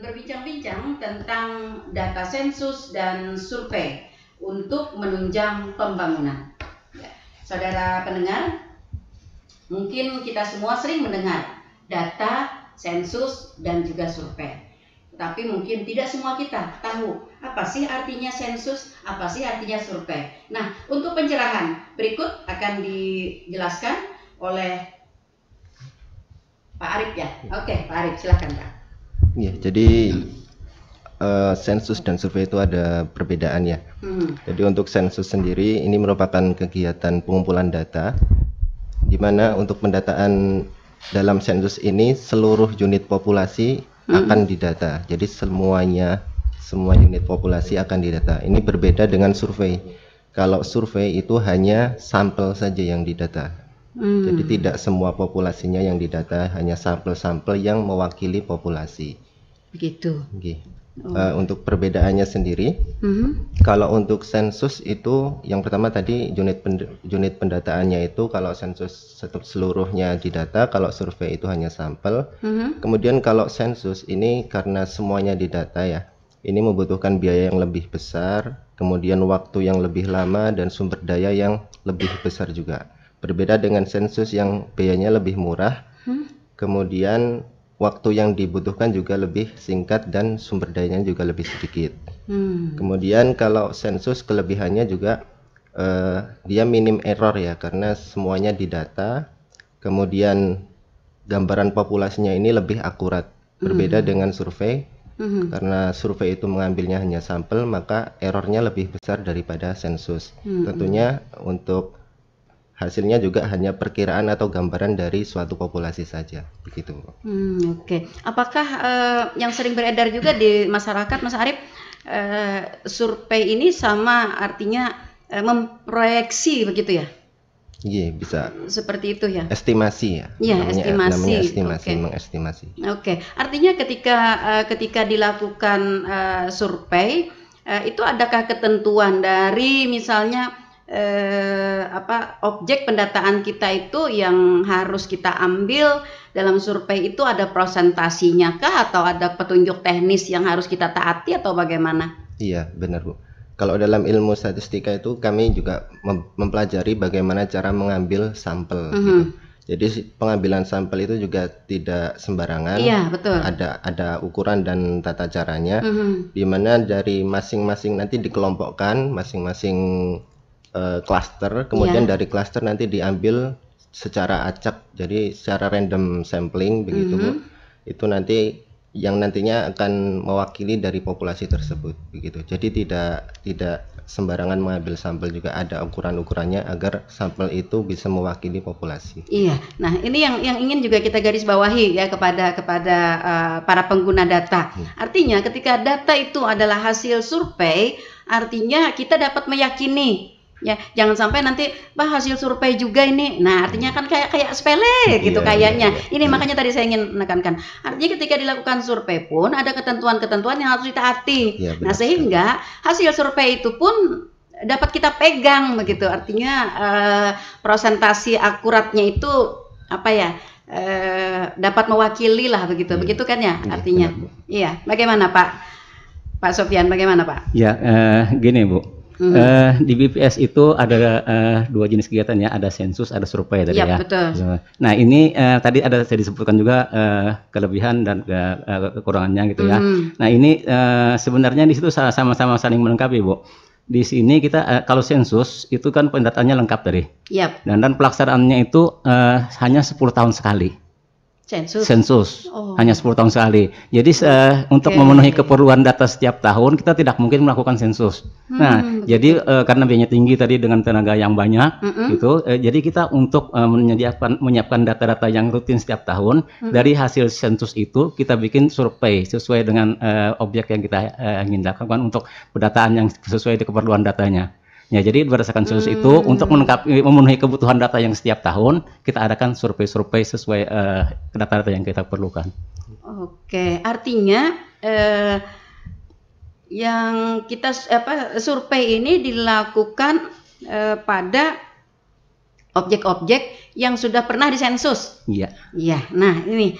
berbincang-bincang tentang data sensus dan survei untuk menunjang pembangunan. Ya, saudara pendengar, mungkin kita semua sering mendengar data sensus dan juga survei. Tapi mungkin tidak semua kita tahu apa sih artinya sensus, apa sih artinya survei. Nah, untuk pencerahan berikut akan dijelaskan oleh Pak Arif ya. Oke, Pak Arif silakan Pak. Ya, jadi uh, sensus dan survei itu ada perbedaan ya. Hmm. Jadi untuk sensus sendiri ini merupakan kegiatan pengumpulan data di mana untuk pendataan dalam sensus ini seluruh unit populasi hmm. akan didata. Jadi semuanya semua unit populasi akan didata. Ini berbeda dengan survei. Kalau survei itu hanya sampel saja yang didata. Hmm. Jadi tidak semua populasinya yang didata, hanya sampel-sampel yang mewakili populasi. Begitu. Okay. Oh. Uh, untuk perbedaannya sendiri, mm-hmm. kalau untuk sensus itu yang pertama tadi unit pend- unit pendataannya itu kalau sensus seluruhnya didata, kalau survei itu hanya sampel. Mm-hmm. Kemudian kalau sensus ini karena semuanya didata ya, ini membutuhkan biaya yang lebih besar, kemudian waktu yang lebih lama dan sumber daya yang lebih besar juga. Berbeda dengan sensus yang biayanya lebih murah, mm-hmm. kemudian waktu yang dibutuhkan juga lebih singkat dan sumber dayanya juga lebih sedikit. Hmm. Kemudian kalau sensus kelebihannya juga uh, dia minim error ya karena semuanya di data. Kemudian gambaran populasinya ini lebih akurat berbeda hmm. dengan survei hmm. karena survei itu mengambilnya hanya sampel maka errornya lebih besar daripada sensus. Hmm. hmm. Tentunya untuk hasilnya juga hanya perkiraan atau gambaran dari suatu populasi saja begitu. Hmm, Oke, okay. apakah uh, yang sering beredar juga di masyarakat, Mas Arief, uh, eh, survei ini sama artinya uh, memproyeksi begitu ya? Iya yeah, bisa. Seperti itu ya. Estimasi ya. Iya yeah, estimasi. estimasi, okay. mengestimasi. Oke, okay. artinya ketika uh, ketika dilakukan uh, survei uh, itu adakah ketentuan dari misalnya eh, apa objek pendataan kita itu yang harus kita ambil dalam survei itu ada prosentasinya kah atau ada petunjuk teknis yang harus kita taati atau bagaimana? Iya, benar Bu. Kalau dalam ilmu statistika itu kami juga mempelajari bagaimana cara mengambil sampel mm -hmm. gitu. Jadi pengambilan sampel itu juga tidak sembarangan. Iya betul. Ada ada ukuran dan tata caranya. Mm -hmm. Dimana dari masing-masing nanti dikelompokkan, masing-masing klaster, eh, kemudian yeah. dari klaster nanti diambil secara acak, jadi secara random sampling begitu, mm -hmm. itu nanti yang nantinya akan mewakili dari populasi tersebut begitu. Jadi tidak tidak sembarangan mengambil sampel juga ada ukuran-ukurannya agar sampel itu bisa mewakili populasi. Iya. Nah, ini yang yang ingin juga kita garis bawahi ya kepada kepada uh, para pengguna data. Hmm. Artinya ketika data itu adalah hasil survei, artinya kita dapat meyakini ya jangan sampai nanti bah hasil survei juga ini nah artinya kan kayak kayak sepele gitu yeah, kayaknya yeah, yeah. ini makanya tadi saya ingin menekankan artinya ketika dilakukan survei pun ada ketentuan-ketentuan yang harus ditaati yeah, nah sehingga hasil survei itu pun dapat kita pegang begitu artinya eh, prosentasi akuratnya itu apa ya eh, dapat mewakili lah begitu yeah. begitu kan ya iya, artinya iya bagaimana Pak Pak Sofian bagaimana Pak ya eh, gini Bu Hmm. Uh, di BPS itu ada uh, dua jenis kegiatan ya, ada sensus, ada survei tadi yep, iya, ya. Betul. Gitu. Nah ini uh, tadi ada saya disebutkan juga uh, kelebihan dan uh, kekurangannya gitu ya. hmm. ya. Nah ini uh, sebenarnya di situ sama-sama saling melengkapi bu. Di sini kita uh, kalau sensus itu kan pendataannya lengkap dari. Yep. Iya. Dan dan pelaksanaannya itu uh, hanya 10 tahun sekali sensus, sensus. Oh. hanya 10 tahun sekali. Jadi uh, untuk memenuhi keperluan data setiap tahun kita tidak mungkin melakukan sensus. Hmm, nah, betul. jadi uh, karena biayanya tinggi tadi dengan tenaga yang banyak mm -hmm. gitu, uh, jadi kita untuk uh, menyediakan menyiapkan data-data yang rutin setiap tahun mm -hmm. dari hasil sensus itu kita bikin survei sesuai dengan uh, objek yang kita uh, ingin lakukan untuk pendataan yang sesuai dengan keperluan datanya. Ya, jadi berdasarkan sensus hmm. itu untuk memenuhi kebutuhan data yang setiap tahun kita adakan survei-survei sesuai eh, data-data uh, yang kita perlukan. Oke, artinya uh, yang kita apa survei ini dilakukan uh, pada objek-objek yang sudah pernah disensus. Iya. Iya. Nah, ini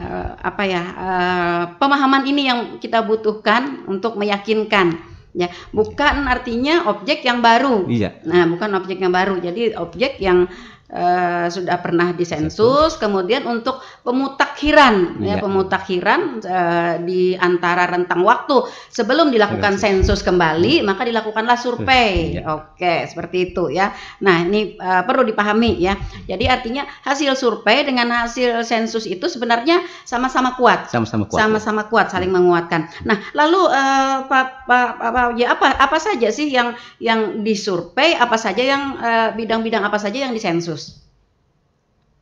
uh, apa ya? Uh, pemahaman ini yang kita butuhkan untuk meyakinkan Ya, bukan artinya objek yang baru. Iya. Nah, bukan objek yang baru. Jadi objek yang uh, sudah pernah disensus, kemudian untuk pemutakhiran ya, ya pemutakhiran uh, di antara rentang waktu sebelum dilakukan sensus kembali, hmm. maka dilakukanlah survei. Ya. Oke, seperti itu ya. Nah, ini uh, perlu dipahami ya. Jadi artinya hasil survei dengan hasil sensus itu sebenarnya sama-sama kuat. Sama-sama kuat. Ya. Sama-sama kuat, saling hmm. menguatkan. Nah, lalu uh, apa, apa ya apa apa saja sih yang yang disurvei, apa saja yang bidang-bidang uh, apa saja yang disensus?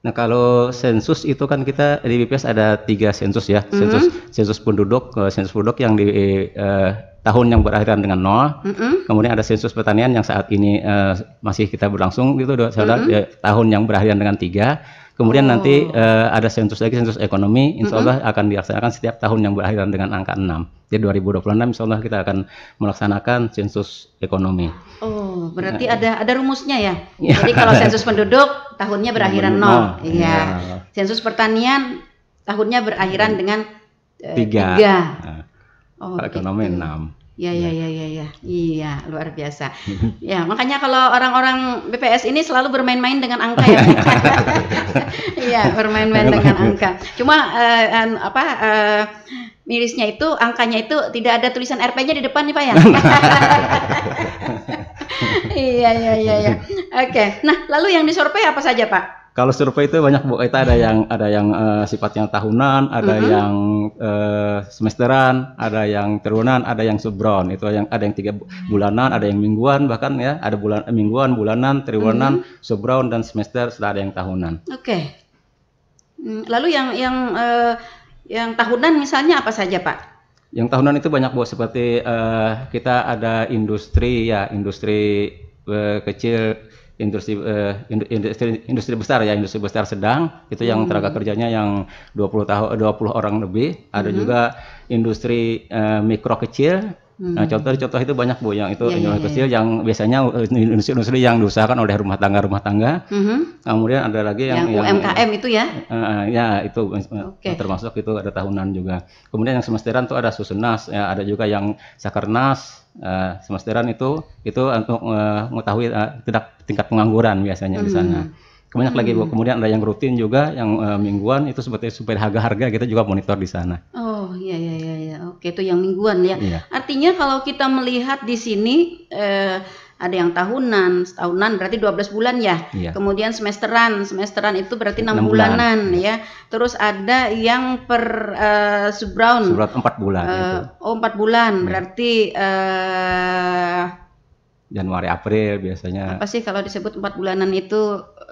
Nah kalau sensus itu kan kita di BPS ada tiga sensus ya, sensus mm-hmm. sensus penduduk, eh, sensus penduduk yang di eh, tahun yang berakhiran dengan nol, mm-hmm. kemudian ada sensus pertanian yang saat ini eh, masih kita berlangsung gitu, saudara mm-hmm. ya, tahun yang berakhiran dengan tiga, Kemudian oh. nanti uh, eh, ada sensus lagi, sensus ekonomi, insya Allah mm -hmm. akan dilaksanakan setiap tahun yang berakhiran dengan angka 6. Jadi 2026 insya Allah kita akan melaksanakan sensus ekonomi. Oh, nah, berarti nah, ada ada rumusnya ya? ya Jadi kalau sensus penduduk, tahunnya berakhiran 0. Iya. Ya. Sensus pertanian, tahunnya berakhiran iya. dengan eh, tiga. tiga. Nah, oh, gitu. ekonomi enam. Ya, ya, iya. ya, ya, ya, iya, luar biasa. Ya, makanya kalau orang-orang BPS ini selalu bermain-main dengan angka ya. Iya, bermain-main iya. dengan angka. Cuma uh, an, apa? Uh, mirisnya itu angkanya itu tidak ada tulisan RP-nya di depan nih Pak ya. iya iya iya iya. Oke. Nah, lalu yang disurvei apa saja Pak? kalau survei itu banyak bu itu ada yang ada yang uh, sifatnya tahunan ada mm-hmm. yang uh, semesteran ada yang terunan ada yang subbrown itu yang ada yang tiga bulanan ada yang mingguan bahkan ya ada bulan eh, mingguan bulanan triwulan mm-hmm. subbrown dan semester setelah ada yang tahunan oke okay. Mm, lalu yang yang uh, yang tahunan misalnya apa saja pak yang tahunan itu banyak bu seperti uh, kita ada industri ya industri kecil industri eh, industri industri besar ya industri besar sedang itu yang hmm. tenaga kerjanya yang 20 tahun 20 orang lebih ada mm -hmm. juga industri eh, mikro kecil Hmm. Nah, contoh-contoh itu banyak Bu yang itu ya, ya, ya. kecil yang biasanya eh, industri-industri yang diusahakan oleh rumah tangga rumah tangga. Mm-hmm. Kemudian ada lagi yang, yang UMKM yang, itu ya. Uh, ya itu eh, okay. termasuk itu ada tahunan juga. Kemudian yang semesteran itu ada susunas, ya, ada juga yang sakernas uh, eh, semesteran itu itu untuk uh, mengetahui uh, tingkat tingkat pengangguran biasanya hmm. di sana. Banyak hmm. lagi Bu. Hmm. Kemudian ada yang rutin juga yang uh, mingguan itu seperti supaya harga-harga kita juga monitor di sana. Oh, iya iya, iya. Oke, itu yang mingguan ya. Iya. Artinya kalau kita melihat di sini eh, ada yang tahunan, tahunan berarti 12 bulan ya. Iya. Kemudian semesteran, semesteran itu berarti 6, 6 bulanan bulan. Iya. ya. Terus ada yang per uh, eh, subbrown. Subbrown 4 bulan uh, Oh, 4 bulan ya. berarti uh, Januari April biasanya. Apa sih kalau disebut 4 bulanan itu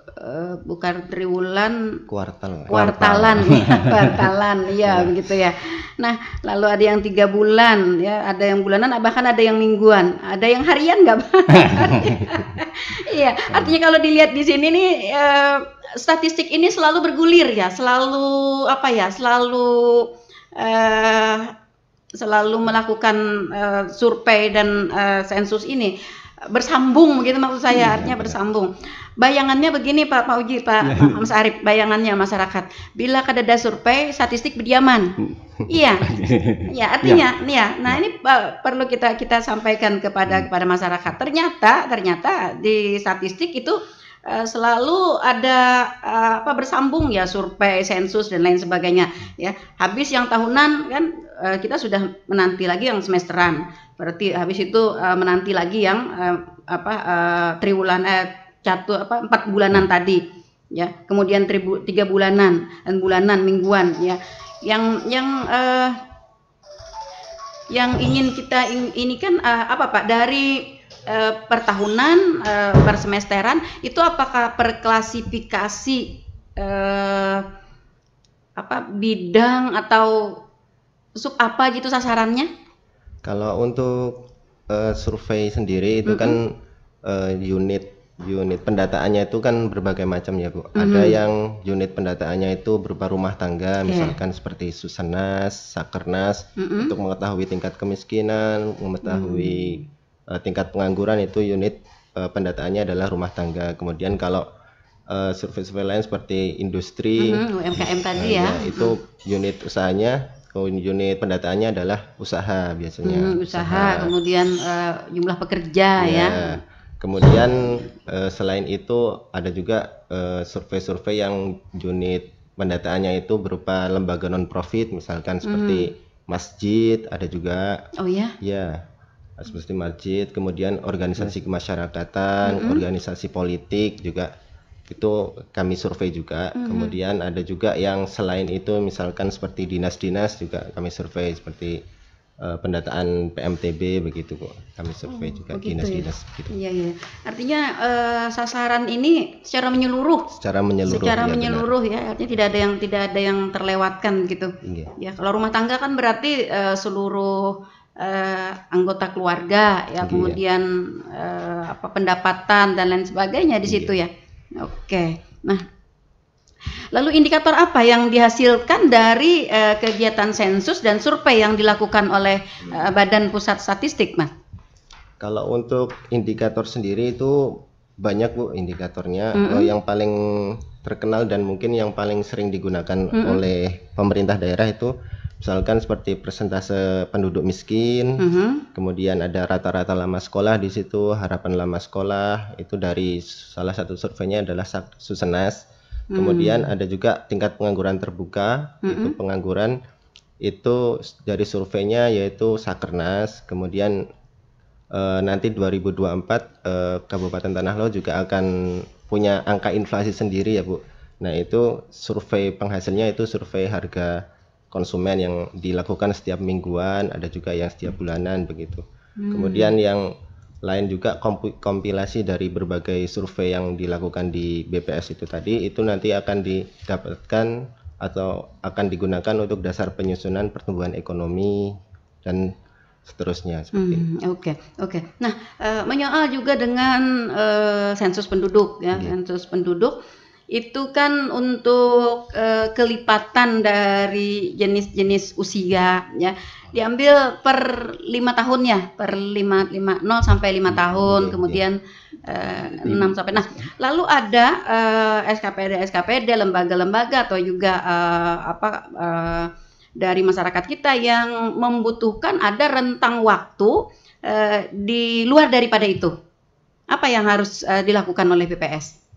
Eh, bukan triwulan kuartal kuartalan kuartalan ya begitu ya nah lalu ada yang tiga bulan ya ada yang bulanan ah, bahkan ada yang mingguan ada yang harian nggak iya artinya kalau dilihat di sini nih uh, statistik ini selalu bergulir ya selalu apa ya selalu uh, selalu melakukan uh, survei dan uh, sensus ini bersambung begitu maksud saya iya, artinya bersambung bayangannya begini Pak Uji ya. Pak Mas Arif, bayangannya masyarakat. Bila kada survei, statistik berdiaman. iya. Iya, ya. artinya ya. ya. Nah, ya. ini uh, perlu kita kita sampaikan kepada hmm. kepada masyarakat. Ternyata ternyata di statistik itu eh, selalu ada eh, apa bersambung ya survei, sensus dan lain sebagainya ya. Habis yang tahunan kan eh, kita sudah menanti lagi yang semesteran. Berarti habis itu menanti lagi yang apa triwulan eh satu apa empat bulanan tadi ya kemudian tribu, tiga bulanan dan bulanan mingguan ya yang yang uh, yang ingin kita in, ini kan uh, apa pak dari uh, eh, per tahunan per semesteran itu apakah perklasifikasi uh, apa bidang atau sub apa gitu sasarannya kalau untuk uh, survei sendiri itu mm -hmm. kan uh, unit unit pendataannya itu kan berbagai macam ya Bu. Mm-hmm. Ada yang unit pendataannya itu berupa rumah tangga, okay. misalkan seperti Susanas, Sakernas, mm-hmm. untuk mengetahui tingkat kemiskinan, mengetahui mm. uh, tingkat pengangguran itu unit uh, pendataannya adalah rumah tangga. Kemudian kalau uh, survei-survei lain seperti industri, mm-hmm. UMKM tadi nah, ya, ya itu mm. unit usahanya unit pendataannya adalah usaha biasanya. Mm, usaha. usaha, kemudian uh, jumlah pekerja yeah. ya iya. Kemudian eh, selain itu ada juga survei eh, survei-survei yang unit pendataannya itu berupa lembaga non profit misalkan hmm. seperti hmm. masjid ada juga. Oh ya? Ya seperti masjid, kemudian organisasi hmm. kemasyarakatan, hmm organisasi politik juga itu kami survei juga. hmm Kemudian ada juga yang selain itu misalkan seperti dinas-dinas juga kami survei seperti Eh, pendataan PMTB begitu kok kami survei oh, juga dinas-dinas ya? gitu. Iya iya. Artinya uh, sasaran ini secara menyeluruh. Secara menyeluruh. Secara ya, menyeluruh benar. ya. Artinya tidak ada yang tidak ada yang terlewatkan gitu. Iya. Ya kalau rumah tangga kan berarti uh, seluruh uh, anggota keluarga ya iya. kemudian uh, apa pendapatan dan lain sebagainya di iya. situ ya. Oke. Nah Lalu indikator apa yang dihasilkan dari uh, kegiatan sensus dan survei yang dilakukan oleh uh, Badan Pusat Statistik, Mas? Kalau untuk indikator sendiri itu banyak Bu indikatornya. Mm -hmm. yang paling terkenal dan mungkin yang paling sering digunakan mm -hmm. oleh pemerintah daerah itu misalkan seperti persentase penduduk miskin, mm -hmm. kemudian ada rata-rata lama sekolah di situ, harapan lama sekolah itu dari salah satu surveinya adalah Susenas. Kemudian hmm. ada juga tingkat pengangguran terbuka, hmm. itu pengangguran itu dari surveinya yaitu Sakernas, kemudian eh, nanti 2024 eh, Kabupaten Tanah Lo juga akan punya angka inflasi sendiri ya Bu. Nah itu survei penghasilnya itu survei harga konsumen yang dilakukan setiap mingguan, ada juga yang setiap bulanan begitu. Hmm. Kemudian yang lain juga kompilasi dari berbagai survei yang dilakukan di BPS itu tadi itu nanti akan didapatkan atau akan digunakan untuk dasar penyusunan pertumbuhan ekonomi dan seterusnya seperti hmm, oke okay, oke okay. nah e, menyoal juga dengan e, sensus penduduk ya okay. Iya. sensus penduduk itu kan untuk e, kelipatan dari jenis-jenis usia ya diambil per lima tahunnya per lima lima nol sampai lima hmm, tahun kemudian eh, hmm. enam sampai nah ya. lalu ada uh, eh, SKPD SKPD lembaga-lembaga atau juga uh, apa uh, dari masyarakat kita yang membutuhkan ada rentang waktu uh, di luar daripada itu apa yang harus uh, dilakukan oleh BPS?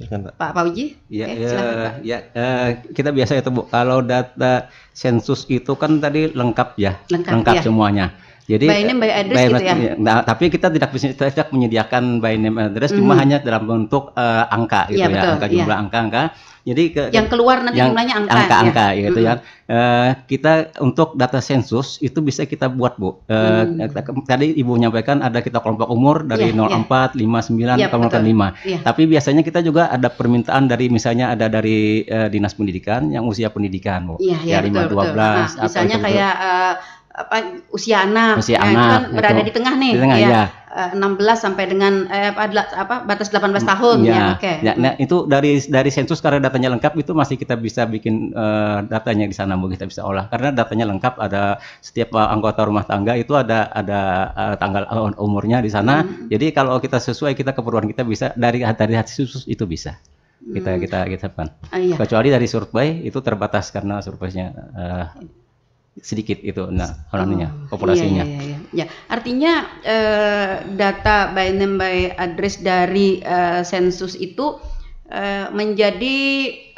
Silakan, Pak. Pak Pauji? Ya, Iya, ya, silakan, ya uh, kita biasa itu ya, Bu. Kalau data sensus itu kan tadi lengkap ya, lengkap, lengkap ya. semuanya. Jadi by name by address by gitu ya. Iya. Nah, tapi kita tidak bisa tidak menyediakan by name address mm. cuma mhm. hanya dalam bentuk uh, angka gitu ya, ya betul, angka jumlah angka-angka. Iya. Ya. Jadi ke, yang keluar nanti yang jumlahnya angka. Angka-angka ya. gitu mm-hmm. ya. Uh, kita untuk data sensus itu bisa kita buat bu. Uh, mm. Tadi ibu menyampaikan ada kita kelompok umur dari yeah, 04, yeah. 59, yeah, 05. 5. Yeah. Tapi biasanya kita juga ada permintaan dari misalnya ada dari uh, dinas pendidikan yang usia pendidikan bu. Iya yeah, yeah, ya, 5 betul, 12 betul. Nah, misalnya kayak uh, apa usia anak, usia nah, anak itu kan itu berada di tengah nih, di tengah, ya. ya. 16 sampai dengan eh, apa batas 18 mm, tahun ya, ya oke. Okay. Ya, nah mm. itu dari dari sensus karena datanya lengkap itu masih kita bisa bikin uh, datanya di sana kita bisa olah karena datanya lengkap ada setiap uh, anggota rumah tangga itu ada ada uh, tanggal uh, umurnya di sana. Hmm. Jadi kalau kita sesuai kita keperluan kita bisa dari dari hati sensus itu bisa kita hmm. kita kita kan. Uh, iya. Kecuali dari survei itu terbatas karena surveinya uh, sedikit itu nah orangnya oh, iya, iya, populasinya. Iya, iya, iya. Ya, artinya eh, data by name by address dari eh, sensus itu eh, menjadi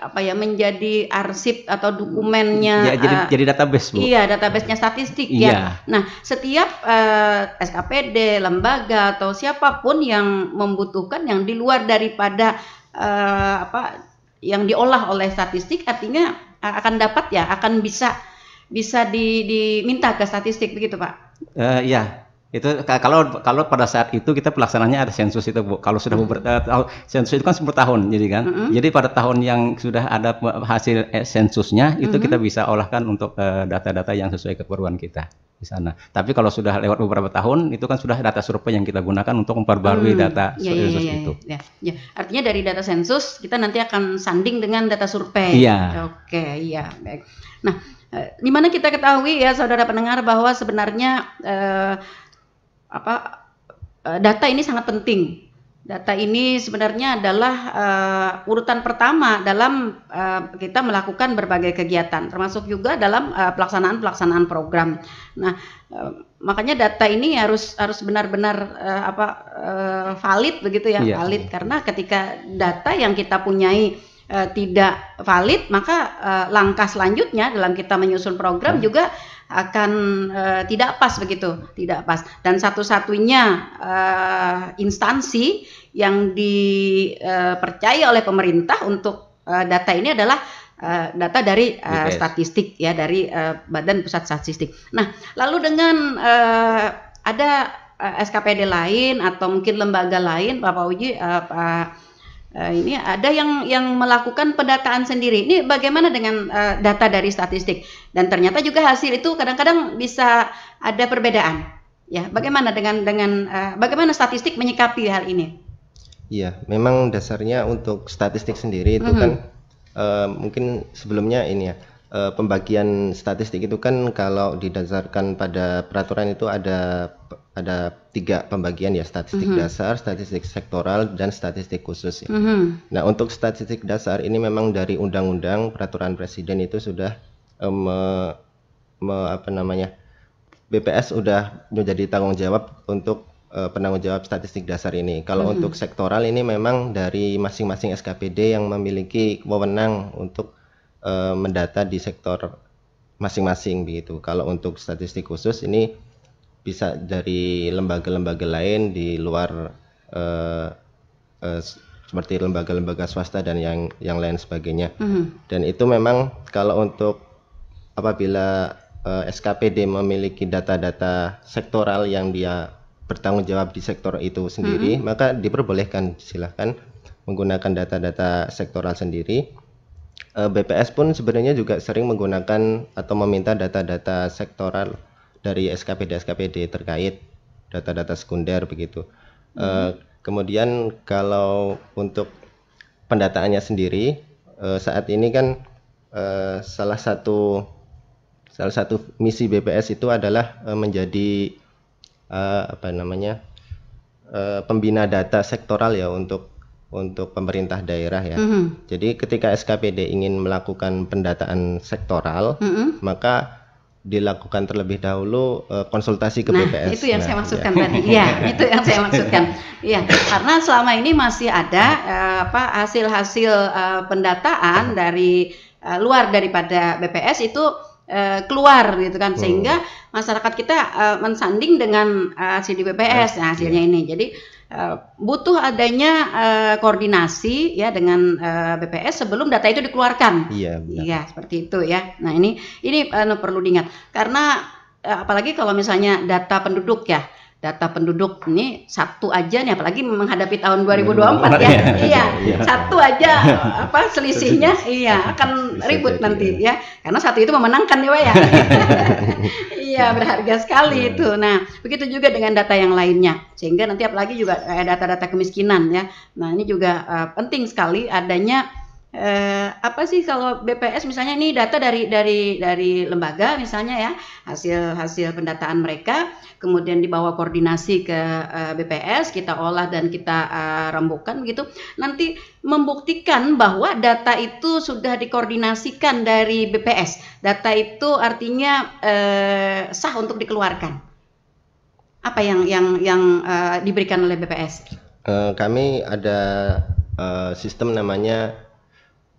apa ya menjadi arsip atau dokumennya ya, jadi, uh, jadi database bu iya databasenya statistik ya iya. nah setiap uh, SKPD lembaga atau siapapun yang membutuhkan yang di luar daripada uh, apa yang diolah oleh statistik artinya akan dapat ya akan bisa bisa di, diminta ke statistik begitu pak? Uh, iya itu kalau kalau pada saat itu kita pelaksananya ada sensus itu bu kalau sudah ber, mm-hmm. uh, sensus itu kan sepuluh tahun jadi kan mm -hmm. jadi pada tahun yang sudah ada hasil eh, sensusnya itu mm -hmm. kita mm-hmm. bisa olahkan untuk eh, data-data uh, yang sesuai keperluan kita di sana tapi kalau sudah lewat beberapa tahun itu kan sudah data survei yang kita gunakan untuk memperbarui mm, data ya, ya, sensus ya, ya, itu ya, ya. artinya dari data sensus kita nanti akan sanding dengan data survei ya. oke iya baik nah Eh, di mana kita ketahui ya saudara pendengar bahwa sebenarnya eh, apa eh, data ini sangat penting. Data ini sebenarnya adalah uh, urutan pertama dalam uh, kita melakukan berbagai kegiatan, termasuk juga dalam pelaksanaan pelaksanaan program. Nah, uh, makanya data ini harus harus benar-benar uh, apa uh, valid begitu ya, iya. valid karena ketika data yang kita punyai e, tidak valid, maka e, langkah selanjutnya dalam kita menyusun program hmm. juga akan e, tidak pas begitu, tidak pas. Dan satu-satunya e, instansi yang dipercaya e, oleh pemerintah untuk e, data ini adalah e, data dari e, statistik ya dari e, Badan Pusat Statistik. Nah, lalu dengan e, ada e, SKPD lain atau mungkin lembaga lain, Bapak Uji uh, uh, uh, ini ada yang yang melakukan pendataan sendiri. Ini bagaimana dengan uh, data dari statistik? Dan ternyata juga hasil itu kadang-kadang bisa ada perbedaan. Ya, bagaimana dengan dengan uh, bagaimana statistik menyikapi hal ini? Iya, memang dasarnya untuk statistik sendiri itu mm -hmm. kan uh, mungkin sebelumnya ini ya Eh, pembagian statistik itu kan kalau didasarkan pada peraturan itu ada ada tiga pembagian ya statistik mm -hmm. dasar, statistik sektoral dan statistik khusus ya. Mm -hmm. Nah untuk statistik dasar ini memang dari undang-undang peraturan presiden itu sudah e, me, me, apa namanya BPS sudah menjadi tanggung jawab untuk eh, penanggung jawab statistik dasar ini. Kalau mm -hmm. untuk sektoral ini memang dari masing-masing SKPD yang memiliki wewenang untuk Eh, mendata di sektor masing-masing begitu. Kalau untuk statistik khusus ini bisa dari lembaga-lembaga lain di luar uh, uh, seperti lembaga-lembaga swasta dan yang yang lain sebagainya. Mm -hmm. Dan itu memang kalau untuk apabila uh, SKPD memiliki data-data sektoral yang dia bertanggung jawab di sektor itu sendiri, mm -hmm. maka diperbolehkan silahkan menggunakan data-data sektoral sendiri Eh, BPS pun sebenarnya juga sering menggunakan atau meminta data-data sektoral dari SKPD-SKPD terkait data-data sekunder begitu. Eh, hmm. Kemudian kalau untuk pendataannya sendiri eh, saat ini kan salah satu salah satu misi BPS itu adalah menjadi apa namanya pembina data sektoral ya untuk untuk pemerintah daerah ya. Mm -hmm. Jadi ketika SKPD ingin melakukan pendataan sektoral, mm -hmm. maka dilakukan terlebih dahulu e, konsultasi ke nah, BPS. Itu yang nah, saya maksudkan ya. tadi. Iya, itu yang saya maksudkan. Iya, karena selama ini masih ada e, apa hasil-hasil uh, pendataan dari luar daripada BPS itu keluar gitu kan sehingga hmm. masyarakat kita uh, mensanding dengan hasil di BPS nah, nah, hasilnya iya. ini. Jadi Eh, butuh adanya uh, koordinasi ya dengan uh, eh, BPS sebelum data itu dikeluarkan. Iya, benar. Iya, seperti itu ya. Nah, ini ini uh, perlu diingat karena uh, apalagi kalau misalnya data penduduk ya data penduduk ini satu aja nih apalagi menghadapi tahun 2024 ya. Iya, iya, iya, iya. satu aja apa selisihnya iya akan ribut nanti ya. Karena satu itu memenangkan nih ya. iya, berharga sekali itu. Nah, begitu juga dengan data yang lainnya. Sehingga nanti apalagi juga data-data kemiskinan ya. Nah, ini juga eh, penting sekali adanya eh, apa sih kalau BPS misalnya ini data dari dari dari lembaga misalnya ya hasil hasil pendataan mereka kemudian dibawa koordinasi ke eh, BPS kita olah dan kita eh, rembukan begitu nanti membuktikan bahwa data itu sudah dikoordinasikan dari BPS data itu artinya eh, sah untuk dikeluarkan apa yang yang yang eh, diberikan oleh BPS? Eh, kami ada uh, sistem namanya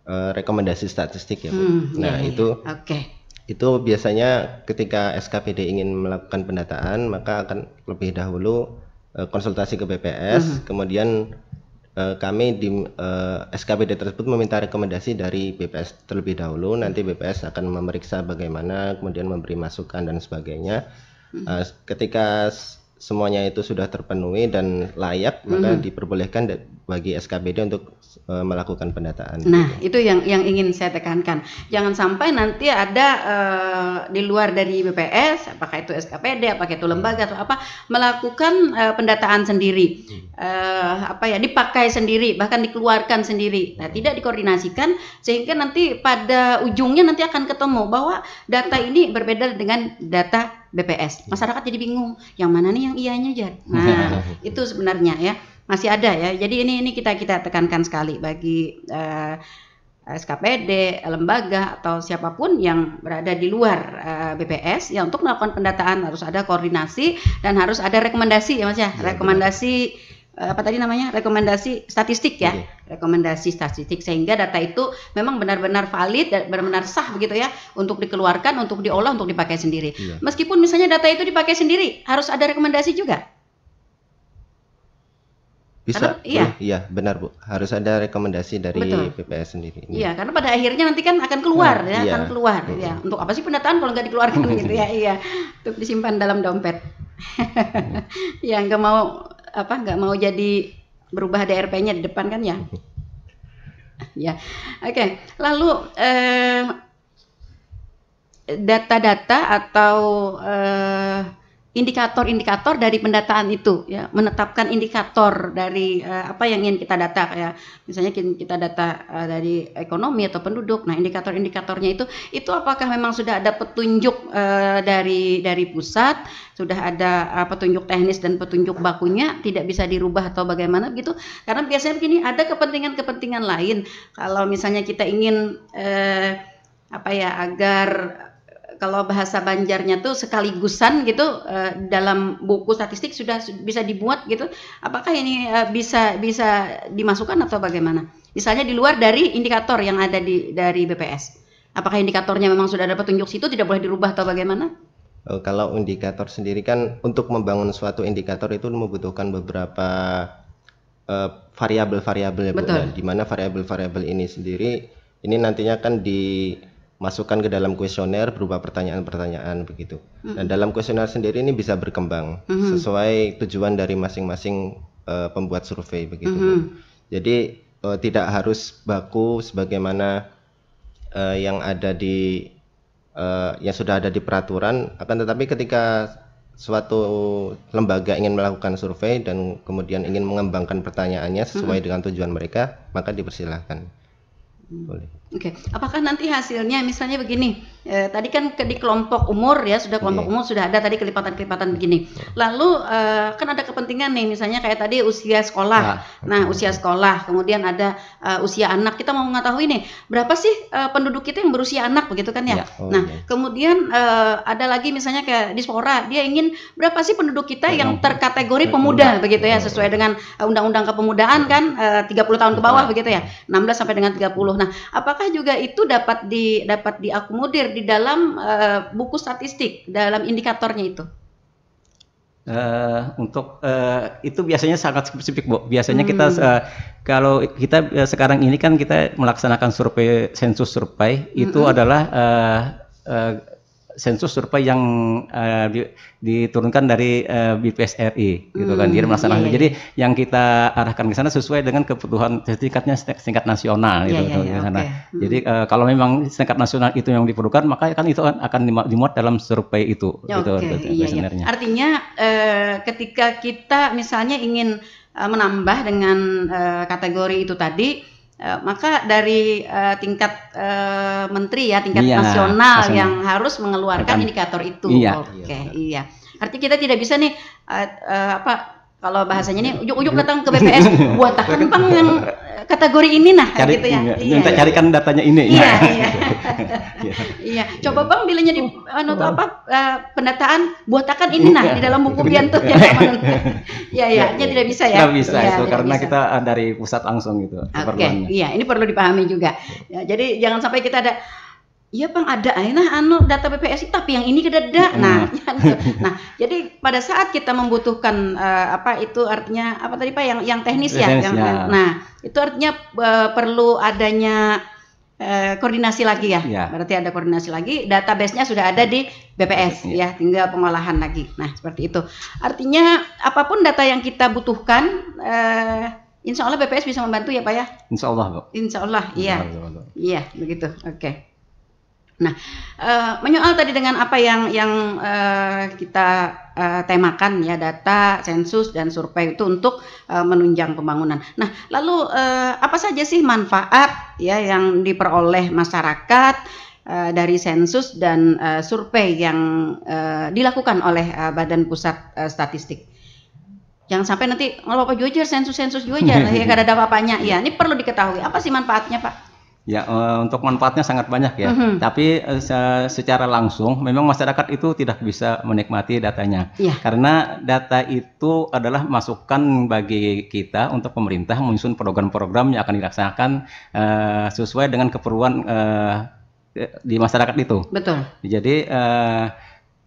Eh, rekomendasi statistik ya Bu. Hmm, nah, iya. iya itu iya. okay. Itu biasanya ketika SKPD ingin melakukan pendataan, maka akan lebih dahulu uh, konsultasi ke BPS, hmm. kemudian uh, kami di uh, SKPD tersebut meminta rekomendasi dari BPS terlebih dahulu. Nanti BPS akan memeriksa bagaimana, kemudian memberi masukan dan sebagainya. Uh, ketika semuanya itu sudah terpenuhi dan layak, hmm. maka diperbolehkan bagi SKPD untuk e, melakukan pendataan. Nah, gitu. itu yang yang ingin saya tekankan. Jangan sampai nanti ada e, di luar dari BPS, apakah itu SKPD, apakah itu lembaga atau apa, melakukan e, pendataan sendiri, hmm. e, apa ya, dipakai sendiri, bahkan dikeluarkan sendiri. Nah, hmm. tidak dikoordinasikan sehingga nanti pada ujungnya nanti akan ketemu bahwa data ini berbeda dengan data BPS. Hmm. Masyarakat jadi bingung, yang mana nih yang ianya jadi. Nah, itu sebenarnya ya masih ada ya. Jadi ini ini kita kita tekankan sekali bagi uh, eh, eh, SKPD, lembaga atau siapapun yang berada di luar uh, eh, BPS ya untuk melakukan pendataan harus ada koordinasi dan harus ada rekomendasi ya Mas ya. Iya, rekomendasi apa tadi namanya? rekomendasi statistik ya. Oke. Iya. Rekomendasi statistik sehingga data itu memang benar-benar valid dan benar-benar sah begitu ya untuk dikeluarkan, untuk diolah, untuk dipakai sendiri. iya. Meskipun misalnya data itu dipakai sendiri, harus ada rekomendasi juga. Bisa, karena, iya. iya. iya benar Bu. Harus ada rekomendasi dari Betul. BPS sendiri. Iya. iya, karena pada akhirnya nanti kan akan keluar nah, ya, iya. akan keluar hmm. ya. Untuk apa sih pendataan kalau nggak dikeluarkan gitu ya? Iya, untuk disimpan dalam dompet. Hmm. ya nggak mau apa nggak mau jadi berubah DRP-nya di depan kan ya? Hmm. ya, oke. Okay. Lalu eh, data-data atau eh, indikator-indikator dari pendataan itu ya menetapkan indikator dari uh, apa yang ingin kita data ya misalnya kita data uh, dari ekonomi atau penduduk nah indikator-indikatornya itu itu apakah memang sudah ada petunjuk uh, dari dari pusat sudah ada uh, petunjuk teknis dan petunjuk bakunya tidak bisa dirubah atau bagaimana gitu karena biasanya begini ada kepentingan-kepentingan lain kalau misalnya kita ingin uh, apa ya agar kalau bahasa Banjarnya tuh sekaligusan gitu eh, dalam buku statistik sudah bisa dibuat gitu. Apakah ini eh, bisa bisa dimasukkan atau bagaimana? Misalnya di luar dari indikator yang ada di dari BPS. Apakah indikatornya memang sudah ada petunjuk situ tidak boleh dirubah atau bagaimana? Eh, kalau indikator sendiri kan untuk membangun suatu indikator itu membutuhkan beberapa variabel-variabel ya, ya. betul? ya di mana variabel-variabel ini sendiri ini nantinya kan di masukkan ke dalam kuesioner berupa pertanyaan-pertanyaan begitu. Nah, mm. Dan dalam kuesioner sendiri ini bisa berkembang mm -hmm. sesuai tujuan dari masing-masing uh, pembuat survei begitu. Mm -hmm. Jadi uh, tidak harus baku sebagaimana uh, yang ada di uh, yang sudah ada di peraturan. Akan tetapi ketika suatu lembaga ingin melakukan survei dan kemudian ingin mengembangkan pertanyaannya sesuai mm -hmm. dengan tujuan mereka, maka dipersilahkan. Mm. Boleh. Oke, okay. apakah nanti hasilnya misalnya begini? Eh, tadi kan ke di kelompok umur ya sudah kelompok iya. umur sudah ada tadi kelipatan-kelipatan begini. Lalu eh, kan ada kepentingan nih misalnya kayak tadi usia sekolah. Ya, nah, nah usia sekolah, kemudian ada uh, usia anak. Kita mau mengetahui nih berapa sih uh, penduduk kita yang berusia anak begitu kan ya? Yeah. Oh, nah, yeah. kemudian uh, ada lagi misalnya kayak dispora, dia ingin berapa sih penduduk kita yang terkategori pemuda, ya, begitu ya sesuai dengan undang-undang kepemudaan kan uh, 30 tahun ke bawah ya. begitu ya. 16 sampai dengan 30. Nah, apakah apakah juga itu dapat di dapat diakomodir di dalam uh, buku statistik dalam indikatornya itu? Uh, untuk uh, itu biasanya sangat spesifik, Bu. Biasanya hmm. kita uh, kalau kita uh, sekarang ini kan kita melaksanakan survei sensus survei itu adalah uh, uh, sensus survei yang uh, diturunkan dari uh, eh, BPS RI gitu kan. Jadi hmm, iya, Yeah, Jadi yang kita arahkan ke sana sesuai dengan kebutuhan sertifikatnya tingkat nasional iya, gitu iya, iya sana. Okay. Hmm. Jadi uh, kalau memang tingkat nasional itu yang diperlukan, maka kan itu akan dimuat dalam survei itu okay, ya, gitu, iya, gitu Iya. Artinya uh, ketika kita misalnya ingin uh, menambah dengan uh, kategori itu tadi Eh, maka dari uh, tingkat uh, menteri ya tingkat iya, nasional, nasional yang harus mengeluarkan Akan. indikator itu. Iya. Oke, iya. iya. Artinya kita tidak bisa nih uh, uh, apa kalau bahasanya ini ujuk-ujuk iya. datang ke BPS buat tahan bang yang eh, kategori ini nah Cari, gitu ya. Enggak, iya, iya, carikan datanya ini. Iya, nah. iya. Iya. iya. iya. Coba Bang bilangnya di anu uh, apa uh, pendataan buatakan ini nah di dalam buku Bianto ya. Iya, iya, Jadi tidak bisa ya. Tidak bisa ya, itu tidak karena bisa. kita eh, dari pusat langsung gitu. Oke, okay. iya, ini perlu dipahami juga. Ya, jadi jangan sampai kita ada Iya bang ada nah anu data BPS tapi yang ini kedada nah iya, nah jadi pada saat kita membutuhkan uh, apa itu artinya apa tadi pak yang yang teknis, ya, yang, ya. nah itu artinya uh, perlu adanya uh, koordinasi lagi ya? ya berarti ada koordinasi lagi database-nya sudah ada di BPS ya. ya tinggal pengolahan lagi nah seperti itu artinya apapun data yang kita butuhkan uh, Insya Allah BPS bisa membantu ya pak ya Insya Allah bu Insya Allah iya iya begitu oke okay. Nah, uh, menyoal tadi dengan apa yang yang uh, kita uh, temakan ya data, sensus dan survei itu untuk uh, menunjang pembangunan. Nah, lalu uh, apa saja sih manfaat ya yang diperoleh masyarakat uh, dari sensus dan uh, survei yang uh, dilakukan oleh uh, Badan Pusat uh, Statistik? Jangan sampai nanti kalau apa sensus-sensus jujur ya gak ada apa-apanya. Ya, ini perlu diketahui. Apa sih manfaatnya, Pak? Ya, eh, untuk manfaatnya sangat banyak ya. Mm-hmm. Tapi eh, secara langsung memang masyarakat itu tidak bisa menikmati datanya. Yeah. Karena data itu adalah masukan bagi kita untuk pemerintah menyusun program-program yang akan dilaksanakan uh, sesuai dengan keperluan uh, di masyarakat itu. Betul. Jadi uh,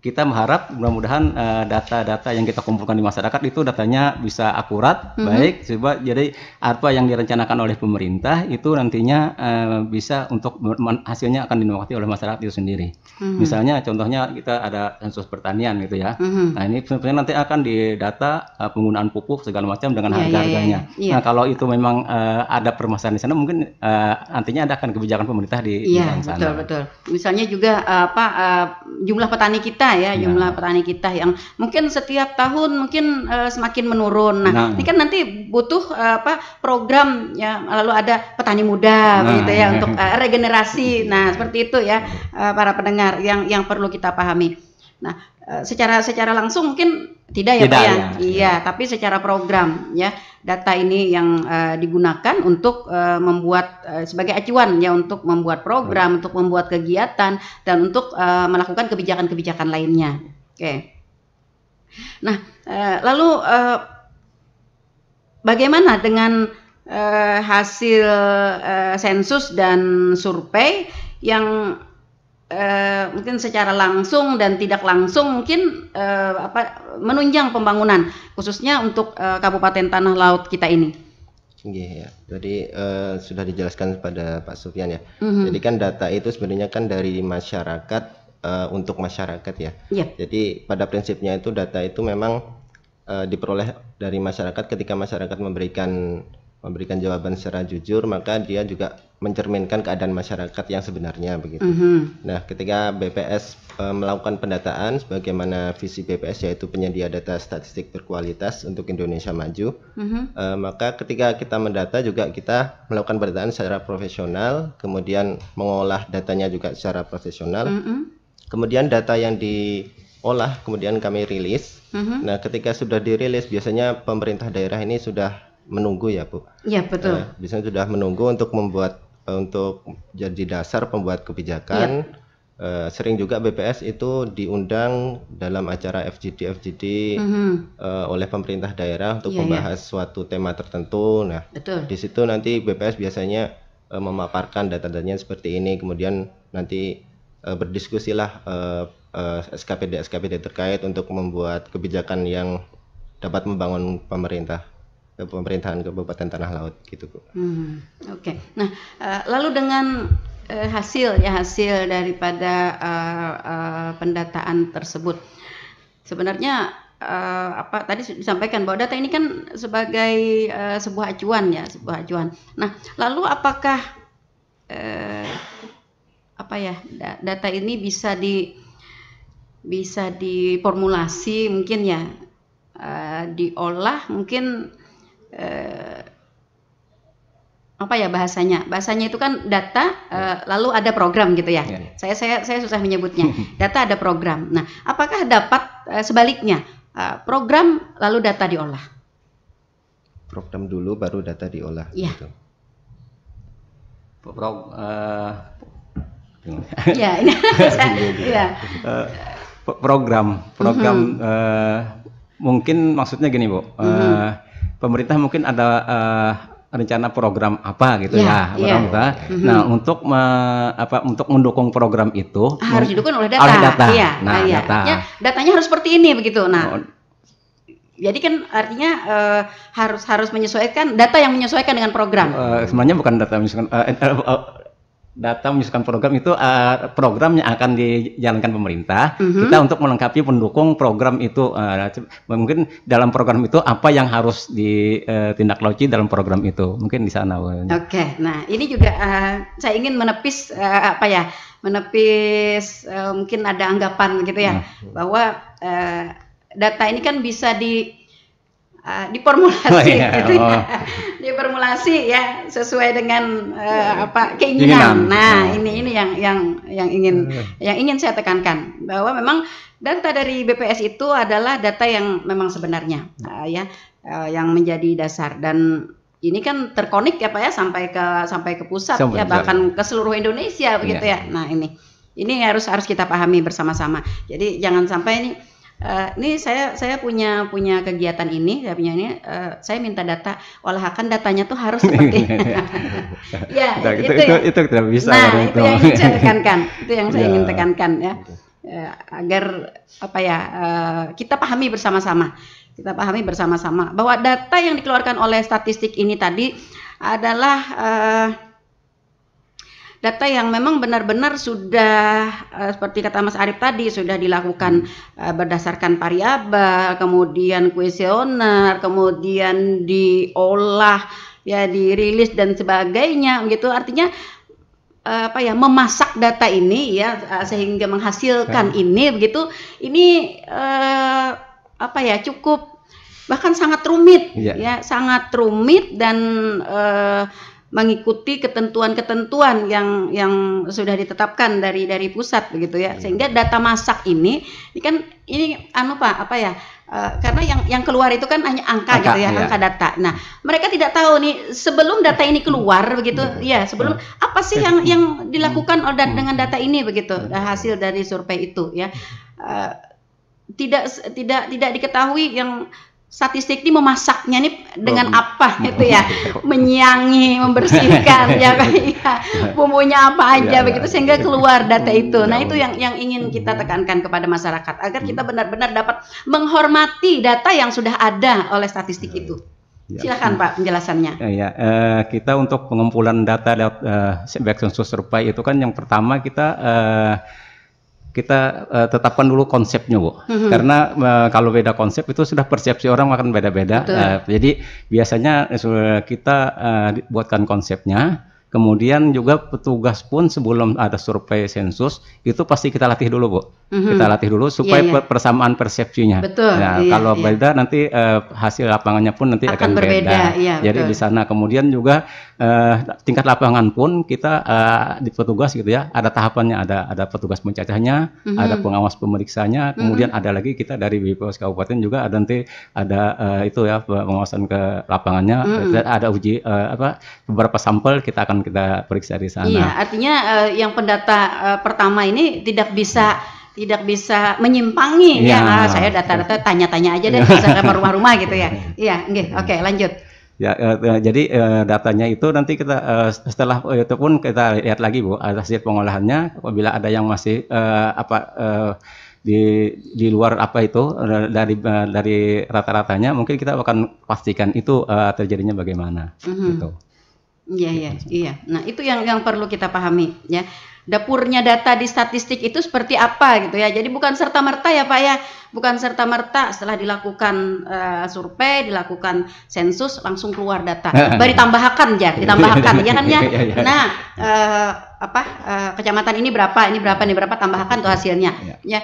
kita mengharap mudah-mudahan uh, data-data yang kita kumpulkan di masyarakat itu datanya bisa akurat, mm -hmm. baik. Coba jadi apa yang direncanakan oleh pemerintah itu nantinya uh, bisa untuk hasilnya akan dinikmati oleh masyarakat itu sendiri. Mm -hmm. Misalnya contohnya kita ada sensus pertanian gitu ya. Mm -hmm. Nah ini sebenarnya nanti akan didata uh, penggunaan pupuk segala macam dengan yeah, harga-harganya. Iya, iya, yeah, yeah. Nah kalau itu memang uh, ada permasalahan di sana mungkin uh, nantinya ada akan kebijakan pemerintah di, yeah, sana. Iya betul betul. Misalnya juga uh, apa uh, jumlah petani kita ya nah. jumlah petani kita yang mungkin setiap tahun mungkin uh, semakin menurun. Nah, nah, ini kan nanti butuh uh, apa program ya lalu ada petani muda nah. gitu ya untuk uh, regenerasi. Nah, seperti itu ya uh, para pendengar yang yang perlu kita pahami. Nah, uh, secara secara langsung mungkin tidak ya tidak, Pak ya? ya. Iya, ya. tapi secara program ya data ini yang uh, digunakan untuk uh, membuat uh, sebagai acuan ya untuk membuat program, hmm. untuk membuat kegiatan dan untuk uh, melakukan kebijakan-kebijakan lainnya. Oke. Okay. Nah, uh, lalu uh, bagaimana dengan uh, hasil uh, sensus dan survei yang Eh, mungkin secara langsung dan tidak langsung mungkin eh, apa menunjang pembangunan khususnya untuk eh, Kabupaten Tanah Laut kita ini. Iya, ya. jadi uh, sudah dijelaskan pada Pak Sufian ya. Mm-hmm. Jadi kan data itu sebenarnya kan dari masyarakat uh, untuk masyarakat ya. Yeah. Jadi pada prinsipnya itu data itu memang uh, diperoleh dari masyarakat ketika masyarakat memberikan memberikan jawaban secara jujur maka dia juga mencerminkan keadaan masyarakat yang sebenarnya begitu. Mm -hmm. Nah, ketika BPS e, melakukan pendataan sebagaimana visi BPS yaitu penyedia data statistik berkualitas untuk Indonesia maju, mm -hmm. e, maka ketika kita mendata juga kita melakukan pendataan secara profesional, kemudian mengolah datanya juga secara profesional. Mm -hmm. Kemudian data yang di olah kemudian kami rilis. Uh mm-hmm. -huh. Nah, ketika sudah dirilis biasanya pemerintah daerah ini sudah menunggu ya Bu. Iya betul. Uh, biasanya sudah menunggu untuk membuat uh, untuk jadi dasar pembuat kebijakan. Ya. Uh, sering juga BPS itu diundang dalam acara FGD FGD mm-hmm. uh, oleh pemerintah daerah untuk ya, membahas ya. suatu tema tertentu. Nah, Betul. di situ nanti BPS biasanya uh, memaparkan data-datanya seperti ini, kemudian nanti uh, berdiskusilah uh, SKPD SKPD terkait untuk membuat kebijakan yang dapat membangun pemerintah pemerintahan Kabupaten Tanah Laut gitu Bu. Hmm, Oke. Okay. Nah, uh, lalu dengan uh, hasil ya hasil daripada uh, uh, pendataan tersebut, sebenarnya uh, apa tadi disampaikan bahwa data ini kan sebagai uh, sebuah acuan ya, sebuah acuan. Nah, lalu apakah uh, apa ya data ini bisa di bisa diformulasi mungkin ya uh, diolah mungkin apa ya bahasanya? Bahasanya itu kan data uh, lalu ada program gitu ya. ya. Saya saya saya susah menyebutnya. data ada program. Nah, apakah dapat uh, sebaliknya uh, program lalu data diolah? Program dulu baru data diolah. Iya. Gitu. Pro, uh, ya, ini, ya. Uh, program program mm -hmm. uh, mungkin maksudnya gini bu. Uh, mm -hmm. Pemerintah mungkin ada uh, rencana program apa gitu ya, ya, program yeah. Mm-hmm. Gitu. Nah, untuk me, apa untuk mendukung program itu ah, harus didukung oleh oh, data. Oleh data. Iya, nah, iya. data. datanya harus seperti ini begitu. Nah, oh. jadi kan artinya e, harus harus menyesuaikan data yang menyesuaikan dengan program. E, sebenarnya bukan data menyesuaikan E, e, e, data menyusukan program itu uh, program yang akan dijalankan pemerintah mm-hmm. kita untuk melengkapi pendukung program itu uh, mungkin dalam program itu apa yang harus ditindaklanjuti uh, dalam program itu mungkin di sana oke okay. nah ini juga uh, saya ingin menepis uh, apa ya menepis uh, mungkin ada anggapan gitu ya nah. bahwa uh, data ini kan bisa di uh, diformulasi oh, iya. gitu ya. diformulasi ya sesuai dengan uh, apa keinginan. Inginan. Nah, oh. ini ini yang yang yang ingin uh. yang ingin saya tekankan bahwa memang data dari BPS itu adalah data yang memang sebenarnya uh, ya uh, yang menjadi dasar dan ini kan terkonik ya Pak ya sampai ke sampai ke pusat sampai ya bahkan ke seluruh Indonesia begitu yeah. ya. Nah, ini ini harus harus kita pahami bersama-sama. Jadi jangan sampai ini uh, ini saya saya punya punya kegiatan ini saya punya ini uh, saya minta data olahakan datanya tuh harus seperti iya. ya nah, itu, itu, itu, itu tidak bisa nah itu yang ingin saya tekankan itu yang saya ya. ingin tekankan ya ya agar apa ya uh, kita pahami bersama-sama kita pahami bersama-sama bahwa data yang dikeluarkan oleh statistik ini tadi adalah uh, data yang memang benar-benar sudah uh, seperti kata Mas Arief tadi sudah dilakukan uh, berdasarkan variabel, kemudian kuesioner, kemudian diolah ya dirilis dan sebagainya gitu. Artinya eh, apa ya memasak data ini ya sehingga menghasilkan nah. ini begitu. Ini uh, apa ya cukup bahkan sangat rumit yeah. ya, sangat rumit dan uh, mengikuti ketentuan-ketentuan yang yang sudah ditetapkan dari dari pusat begitu ya. Iya. Sehingga data masak ini ini kan ini anu Pak, apa ya? Uh, karena yang yang keluar itu kan hanya angka, angka gitu ya, iya. angka data. Nah, mereka tidak tahu nih sebelum data ini keluar begitu, iya, ya sebelum iya. apa sih yang yang dilakukan hmm. dengan data ini begitu, nah, hasil dari survei itu ya. Uh, tidak tidak tidak diketahui yang statistik ini memasaknya nih dengan oh, apa gitu ya menyiangi membersihkan ya, ya bumbunya apa iya, aja ya, begitu sehingga keluar data hmm, itu nah iya. itu yang yang ingin kita tekankan kepada masyarakat agar hmm. kita benar-benar dapat menghormati data yang sudah ada oleh statistik iya, itu Ya. Silakan Pak penjelasannya. Ya, ya. Uh, kita untuk pengumpulan data lewat uh, back survei itu kan yang pertama kita uh, kita uh, tetapkan dulu konsepnya bu mm-hmm. karena uh, kalau beda konsep itu sudah persepsi orang akan beda-beda uh, jadi biasanya uh, kita uh, buatkan konsepnya Kemudian juga petugas pun sebelum ada survei sensus itu pasti kita latih dulu bu, mm-hmm. kita latih dulu supaya yeah, iya, iya. yeah. persamaan persepsinya. Betul. Nah, yeah, kalau yeah. beda nanti uh, hasil lapangannya pun nanti akan, akan berbeda. beda. Iya, yeah, Jadi betul. di sana kemudian juga uh, tingkat lapangan pun kita uh, di petugas gitu ya, ada tahapannya, ada ada petugas pencacahnya, mm-hmm. ada pengawas pemeriksanya, mm-hmm. kemudian mm-hmm. ada lagi kita dari BPOS Kabupaten juga ada nanti ada uh, itu ya pengawasan ke lapangannya, mm-hmm. ada uji uh, apa beberapa sampel kita akan akan kita periksa di sana. Iya, artinya uh, yang pendata uh, pertama ini tidak bisa tidak bisa menyimpangi iya. ya, ya. Nah, saya data-data tanya-tanya aja deh iya. bisa ke rumah-rumah gitu ya. Iya, Oke, okay, lanjut. Ya, eh, jadi datanya itu nanti kita setelah itu pun kita lihat lagi bu hasil pengolahannya. Apabila ada yang masih apa di di luar apa itu dari dari rata-ratanya, mungkin kita akan pastikan itu terjadinya bagaimana. Mm -hmm. Gitu. Iya iya gitu. iya. Nah itu yang yang perlu kita pahami ya. Dapurnya data di statistik itu seperti apa gitu ya. Jadi bukan serta merta ya Pak ya, bukan serta merta setelah dilakukan uh, survei, dilakukan sensus langsung keluar data. Baru ditambahkan ya, ditambahkan ya kan ya. Iya, iya, iya. Nah uh, apa uh, kecamatan ini berapa, ini berapa, ini berapa tambahkan tuh hasilnya. Ya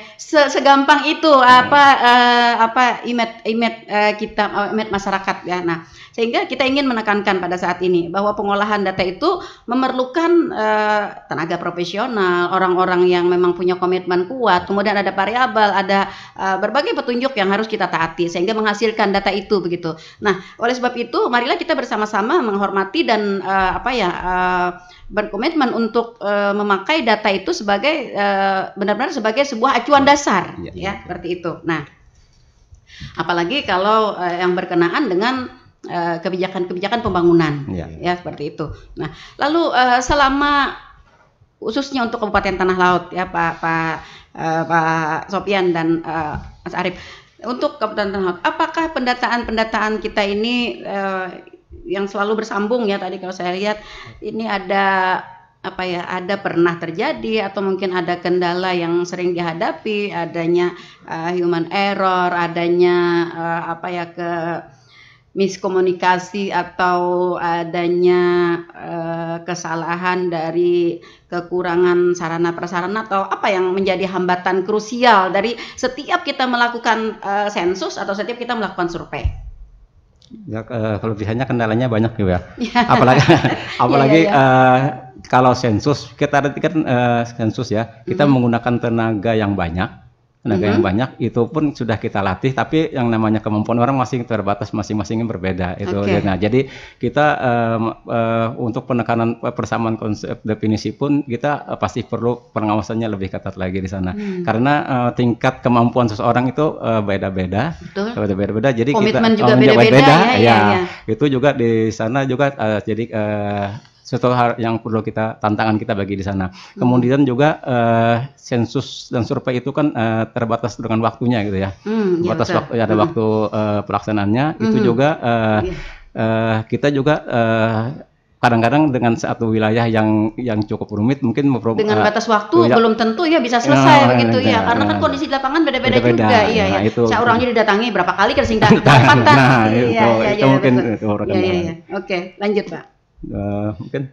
segampang itu apa uh, apa imet imet uh, kita imet masyarakat ya. Nah sehingga kita ingin menekankan pada saat ini bahwa pengolahan data itu memerlukan uh, tenaga profesional, orang-orang yang memang punya komitmen kuat, kemudian ada variabel, ada uh, berbagai petunjuk yang harus kita taati sehingga menghasilkan data itu begitu. Nah, oleh sebab itu marilah kita bersama-sama menghormati dan uh, apa ya berkomitmen untuk uh, memakai data itu sebagai benar benar-benar sebagai sebuah acuan dasar iya, ya, ya, ya. seperti itu. Nah, apalagi kalau yang berkenaan dengan Eh, kebijakan-kebijakan pembangunan ya. ya seperti itu. Nah, lalu uh, selama khususnya untuk Kabupaten Tanah Laut ya Pak Pak uh, Pak Sopian dan uh, Mas Arif untuk Kabupaten Tanah Laut apakah pendataan-pendataan kita ini uh, yang selalu bersambung ya tadi kalau saya lihat ini ada apa ya ada pernah terjadi atau mungkin ada kendala yang sering dihadapi adanya uh, human error adanya uh, apa ya ke miskomunikasi atau adanya eh, kesalahan dari kekurangan sarana prasarana atau apa yang menjadi hambatan krusial dari setiap kita melakukan eh, sensus atau setiap kita melakukan survei? Ya, uh, kalau biasanya kendalanya banyak juga. Gitu ya. Iya. apalagi iya, iya, apalagi ya, ya, ya. kalau sensus kita kan sensus ya, kita mm -hmm. menggunakan tenaga yang banyak tenaga mm-hmm. yang banyak itu pun sudah kita latih tapi yang namanya kemampuan orang masing terbatas masing-masing yang berbeda itu okay. nah jadi kita um, uh, untuk penekanan eh, persamaan konsep definisi pun kita uh, pasti perlu pengawasannya lebih ketat lagi di sana mm. karena uh, tingkat kemampuan seseorang itu uh, beda-beda beda-beda jadi komitmen kita, juga beda-beda beda, ya, ya, ya, ya itu juga di sana juga uh, jadi uh, sesuatu yang perlu kita tantangan kita bagi di sana. Hmm. Kemudian juga uh, sensus dan survei itu kan uh, terbatas dengan waktunya gitu ya. Hmm, terbatas iya, ya, waktu ya ada hmm. waktu uh, pelaksanaannya. Hmm. Itu juga uh, uh, kita juga uh, kadang-kadang dengan satu wilayah yang yang cukup rumit mungkin dengan batas waktu uh, belum tentu ya bisa selesai nah, begitu nah, ya karena kan kondisi di lapangan beda-beda, juga iya nah, ya itu, saya orangnya didatangi berapa kali kan sehingga nah, itu, ya, ya, itu ya, mungkin betul. itu ya, ya, ya. oke lanjut pak Uh, mungkin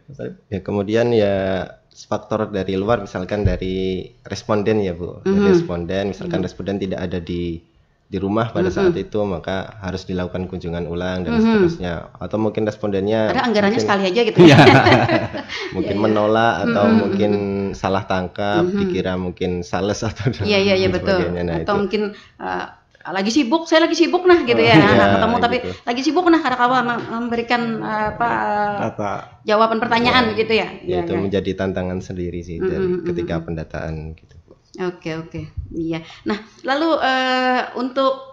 ya kemudian ya faktor dari luar misalkan dari responden ya bu mm -hmm. dari mm-hmm. responden misalkan mm -hmm. responden tidak ada di di rumah pada mm -hmm. saat itu maka harus dilakukan kunjungan ulang dan mm -hmm. seterusnya atau mungkin respondennya ada anggarannya mungkin, sekali aja gitu ya mungkin yeah, iya. menolak atau mm -hmm. mungkin mm-hmm. salah tangkap mm -hmm. dikira mungkin sales atau yeah, yeah, yeah, betul. nah, atau itu. mungkin eh, lagi sibuk, saya lagi sibuk nah gitu ya, nah, ketemu gitu. tapi lagi sibuk nah karena kamu memberikan apa, apa jawaban pertanyaan ya, gitu ya. ya itu kan? menjadi tantangan sendiri sih mm -hmm, dari ketika mm -hmm. pendataan gitu. Oke okay, oke, okay. iya. Nah lalu uh, untuk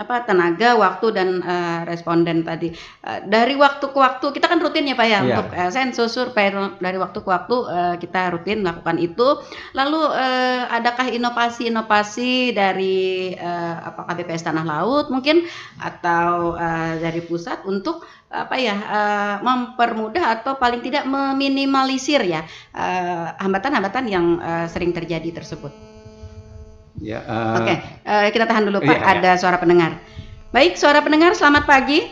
apa tenaga, waktu dan uh, responden tadi. Uh, dari waktu ke waktu kita kan rutin ya Pak ya yeah. untuk uh, sensus survei dari waktu ke waktu uh, kita rutin melakukan itu. Lalu uh, adakah inovasi-inovasi dari uh, apakah BPS Tanah Laut mungkin atau uh, dari pusat untuk apa ya uh, mempermudah atau paling tidak meminimalisir ya hambatan-hambatan uh, yang uh, sering terjadi tersebut. Ya, uh, Oke, okay. uh, eh, eh, kita tahan dulu Pak. Ya, Ada ya. suara pendengar. Baik, suara pendengar. Selamat pagi.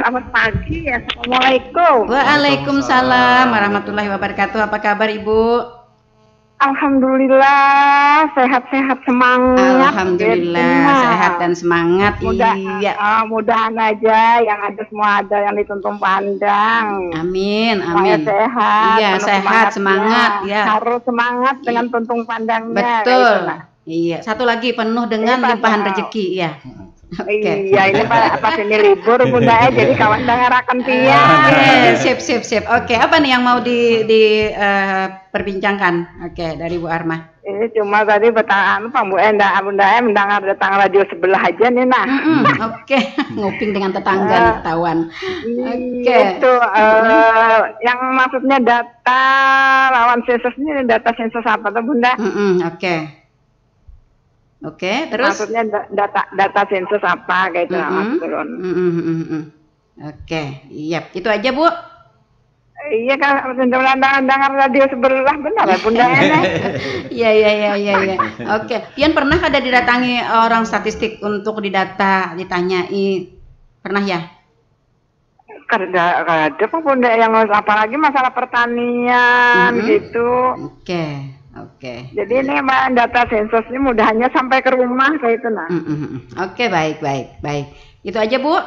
Selamat pagi. Ya. Assalamualaikum. Waalaikumsalam warahmatullahi wabarakatuh. Apa kabar Ibu? Alhamdulillah sehat-sehat semangat. Alhamdulillah gitu. sehat dan semangat. Mudah, iya. Uh, mudahan aja yang ada semua ada yang dituntun pandang. Amin, amin. Semuanya sehat. Iya, sehat semangat ya. Harus semangat iya. dengan tuntun pandangnya. Betul. Gitu, iya, satu lagi penuh dengan limpahan rezeki ya. Okay. Iya, ini Pak pas ini libur Bunda ya, jadi kawan iya. ngarakan dia. Oke, sip iya, iya. sip sip. Oke, apa nih yang mau di di eh, perbincangkan? Oke, dari Bu Arma. Ini eh, cuma tadi bertanya anu, Pak Bu Enda, Bunda M mendengar datang radio sebelah aja nih nah. Oke, nguping dengan tetangga ketahuan. Oke. Itu yang maksudnya data lawan sensus ini data sensus apa tuh Bunda? Oke. Oke, okay, terus maksudnya data data sensus apa kayak itu mm -hmm. Mas Turun. Mm -hmm. Oke, okay, iya, yep. itu aja Bu. Iya kan, dengar radio sebelah benar ya Bunda Iya iya iya iya. Ya. Oke, okay. Pian pernah ada didatangi orang statistik untuk didata ditanyai pernah ya? Karena ada apa Bunda yang apalagi masalah pertanian mm -hmm. gitu. Oke. Okay Oke. Okay. Jadi ini mbak data sensus ini mudahnya sampai ke rumah kayak itu nah. Mm -hmm. Oke okay, baik baik baik. Itu aja bu.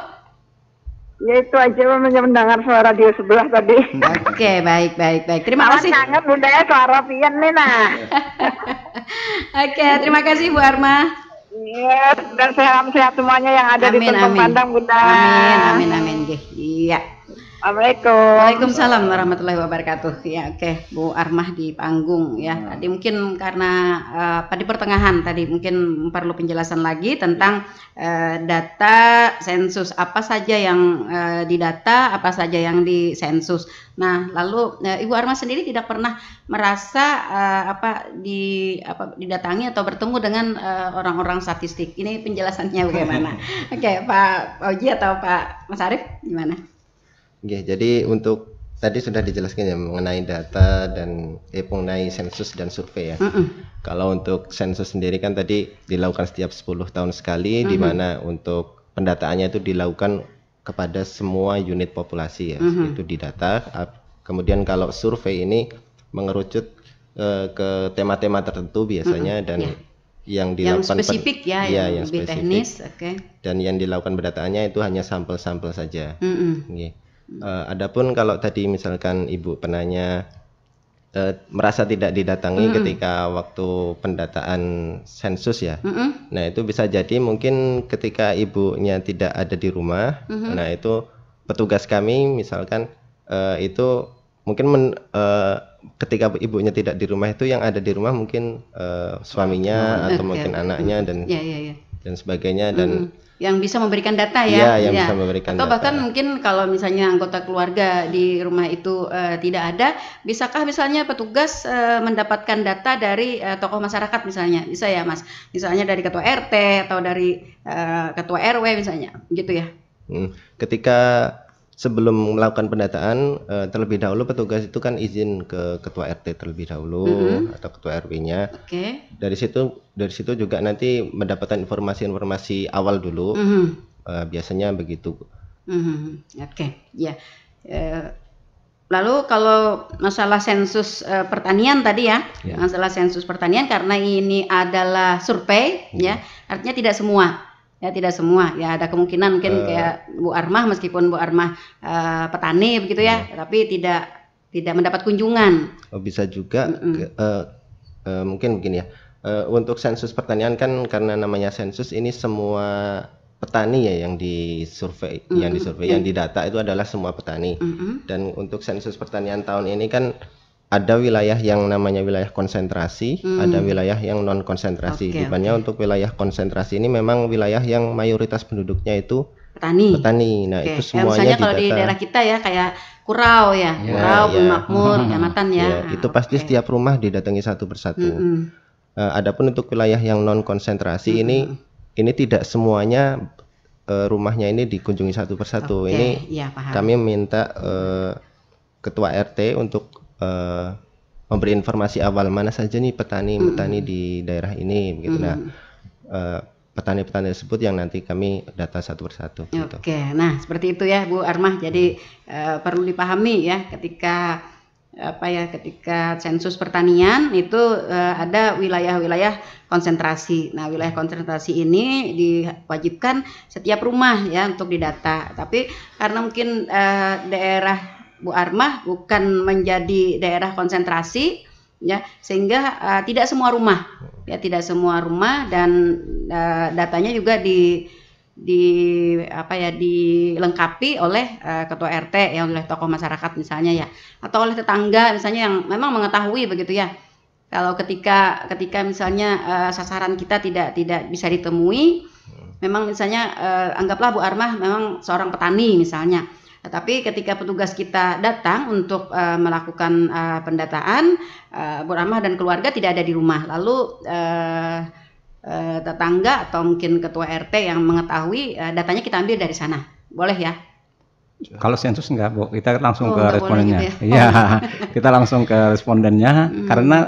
Ya itu aja mendengar suara radio sebelah tadi. Oke okay, baik baik baik. Terima Malah kasih. sangat ya suara pian nih nah. Oke okay, terima kasih Bu Arma. Yes, iya, dan salam sehat semuanya yang ada amin, di Tempat Pandang Bunda. Amin amin amin. Iya. Assalamualaikum. Waalaikumsalam warahmatullahi wabarakatuh. Ya, oke, okay. Bu Armah di panggung ya. Hmm. Tadi mungkin karena uh, eh, pada pertengahan tadi mungkin perlu penjelasan lagi tentang uh, data sensus apa saja yang uh, didata, apa saja yang di sensus. Nah, lalu uh, Ibu Armah sendiri tidak pernah merasa uh, apa di apa didatangi atau bertemu dengan orang-orang uh, statistik. Ini penjelasannya bagaimana? oke, okay, Pak Oji atau Pak Mas Arif gimana? Oke, jadi untuk tadi sudah dijelaskan ya mengenai data dan eh, mengenai sensus dan survei ya. Mm -mm. Kalau untuk sensus sendiri kan tadi dilakukan setiap 10 tahun sekali mm -hmm. di mana untuk pendataannya itu dilakukan kepada semua unit populasi ya, mm -hmm. itu didata. Kemudian kalau survei ini mengerucut eh, ke tema-tema tertentu biasanya mm -hmm. dan yeah yang dilakukan yang spesifik ya, ya yang, yang lebih spesifik. teknis, oke. Okay. Dan yang dilakukan pendataannya itu hanya sampel-sampel saja. Mm -hmm. Uh, adapun kalau tadi misalkan Ibu penanya uh, merasa tidak didatangi mm -hmm. ketika waktu pendataan sensus ya. Mm -hmm. Nah, itu bisa jadi mungkin ketika ibunya tidak ada di rumah. Mm -hmm. Nah, itu petugas kami misalkan uh, itu mungkin men, uh, ketika ibunya tidak di rumah itu yang ada di rumah mungkin uh, suaminya oh, atau okay. mungkin anaknya dan yeah, yeah, yeah. Ya. dan sebagainya mm -hmm yang bisa memberikan data ya, ya yang ya. bisa memberikan atau bahkan mungkin kalau misalnya anggota keluarga di rumah itu uh, tidak ada, bisakah misalnya petugas uh, mendapatkan data dari uh, tokoh masyarakat misalnya, bisa ya mas, misalnya dari ketua RT atau dari uh, ketua RW misalnya, gitu ya? Hmm. Ketika sebelum melakukan pendataan eh, terlebih dahulu petugas itu kan izin ke ketua RT terlebih dahulu mm -hmm. atau ketua RW-nya. Oke. Okay. Dari situ dari situ juga nanti mendapatkan informasi-informasi awal dulu. Mm -hmm. Uh, biasanya begitu. Mm -hmm. Oke, okay. ya. Yeah. Eh, Lalu kalau masalah sensus e, pertanian tadi ya, ya, masalah sensus pertanian karena ini adalah survei ya. ya, artinya tidak semua ya tidak semua ya ada kemungkinan mungkin uh, kayak Bu Armah meskipun Bu Armah uh, petani begitu ya uh, tapi tidak tidak mendapat kunjungan oh, bisa juga mm -mm. uh, uh, mungkin begini ya uh, untuk sensus pertanian kan karena namanya sensus ini semua petani ya yang disurvei mm -mm. yang disurvei mm -mm. yang didata itu adalah semua petani mm -mm. dan untuk sensus pertanian tahun ini kan ada wilayah yang namanya wilayah konsentrasi, hmm. ada wilayah yang non konsentrasi. Okay, Dibanyak okay. untuk wilayah konsentrasi ini memang wilayah yang mayoritas penduduknya itu petani. Petani. Nah, okay. itu ya, semuanya ya, misalnya kalau di daerah kita ya kayak Kurau ya, yeah, Kurau, yeah. Makmur, hmm. Kecamatan ya. Yeah, nah, itu pasti okay. setiap rumah didatangi satu persatu. Mm -hmm. uh, adapun untuk wilayah yang non konsentrasi -hmm. ini hmm. ini tidak semuanya uh, rumahnya ini dikunjungi satu persatu. Okay. Ini ya, paham. kami minta uh, ketua RT untuk Eh, memberi informasi awal mana saja nih petani-petani di daerah ini begitu. Nah, eh, petani-petani tersebut yang nanti kami data satu persatu. Gitu. Oke, nah seperti itu ya Bu Armah. Jadi hmm. uh, perlu dipahami ya ketika apa ya ketika sensus pertanian itu uh, ada wilayah-wilayah konsentrasi. Nah, wilayah konsentrasi ini diwajibkan setiap rumah ya untuk didata. Tapi karena mungkin uh, daerah Bu Armah bukan menjadi daerah konsentrasi ya sehingga uh, tidak semua rumah ya tidak semua rumah dan uh, datanya juga di di apa ya dilengkapi oleh uh, ketua RT ya oleh tokoh masyarakat misalnya ya atau oleh tetangga misalnya yang memang mengetahui begitu ya kalau ketika ketika misalnya uh, sasaran kita tidak tidak bisa ditemui memang misalnya uh, anggaplah Bu Armah memang seorang petani misalnya Nah, tapi ketika petugas kita datang untuk uh, melakukan uh, pendataan, uh, Bu Rahmah dan keluarga tidak ada di rumah. Lalu uh, uh, tetangga atau mungkin ketua RT yang mengetahui uh, datanya kita ambil dari sana. Boleh ya? Kalau sensus enggak, Bu. Kita langsung oh, ke respondennya. Iya, gitu ya? Iya. oh. kita langsung ke respondennya hmm. karena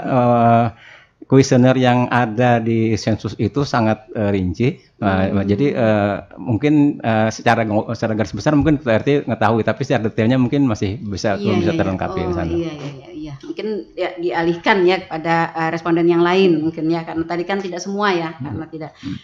kuesioner yang ada di sensus itu sangat uh, rinci Uh, jadi uh, mungkin uh, secara secara garis besar mungkin PRT mengetahui tapi secara detailnya mungkin masih bisa iya, belum iya, bisa terlengkapi oh, iya. oh, Iya, iya, iya, Mungkin ya dialihkan ya pada uh, eh, responden yang lain mungkin ya karena tadi kan tidak semua ya hmm. karena tidak hmm.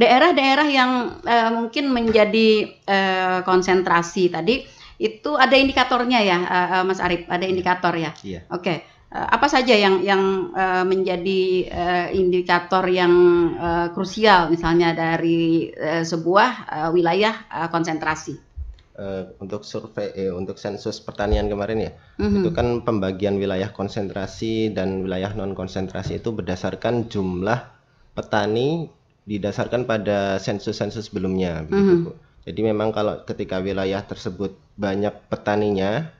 daerah-daerah hmm. yang uh, mungkin menjadi uh, konsentrasi tadi itu ada indikatornya ya uh, Mas Arif, ada iya. indikator ya. Iya. Oke. Okay Eh, apa saja yang yang uh, menjadi uh, indikator yang uh, krusial misalnya dari uh, sebuah uh, wilayah uh, konsentrasi uh, untuk survei eh, untuk sensus pertanian kemarin ya mm-hmm. itu kan pembagian wilayah konsentrasi dan wilayah non konsentrasi itu berdasarkan jumlah petani didasarkan pada sensus-sensus sebelumnya mm-hmm. Bu. jadi memang kalau ketika wilayah tersebut banyak petaninya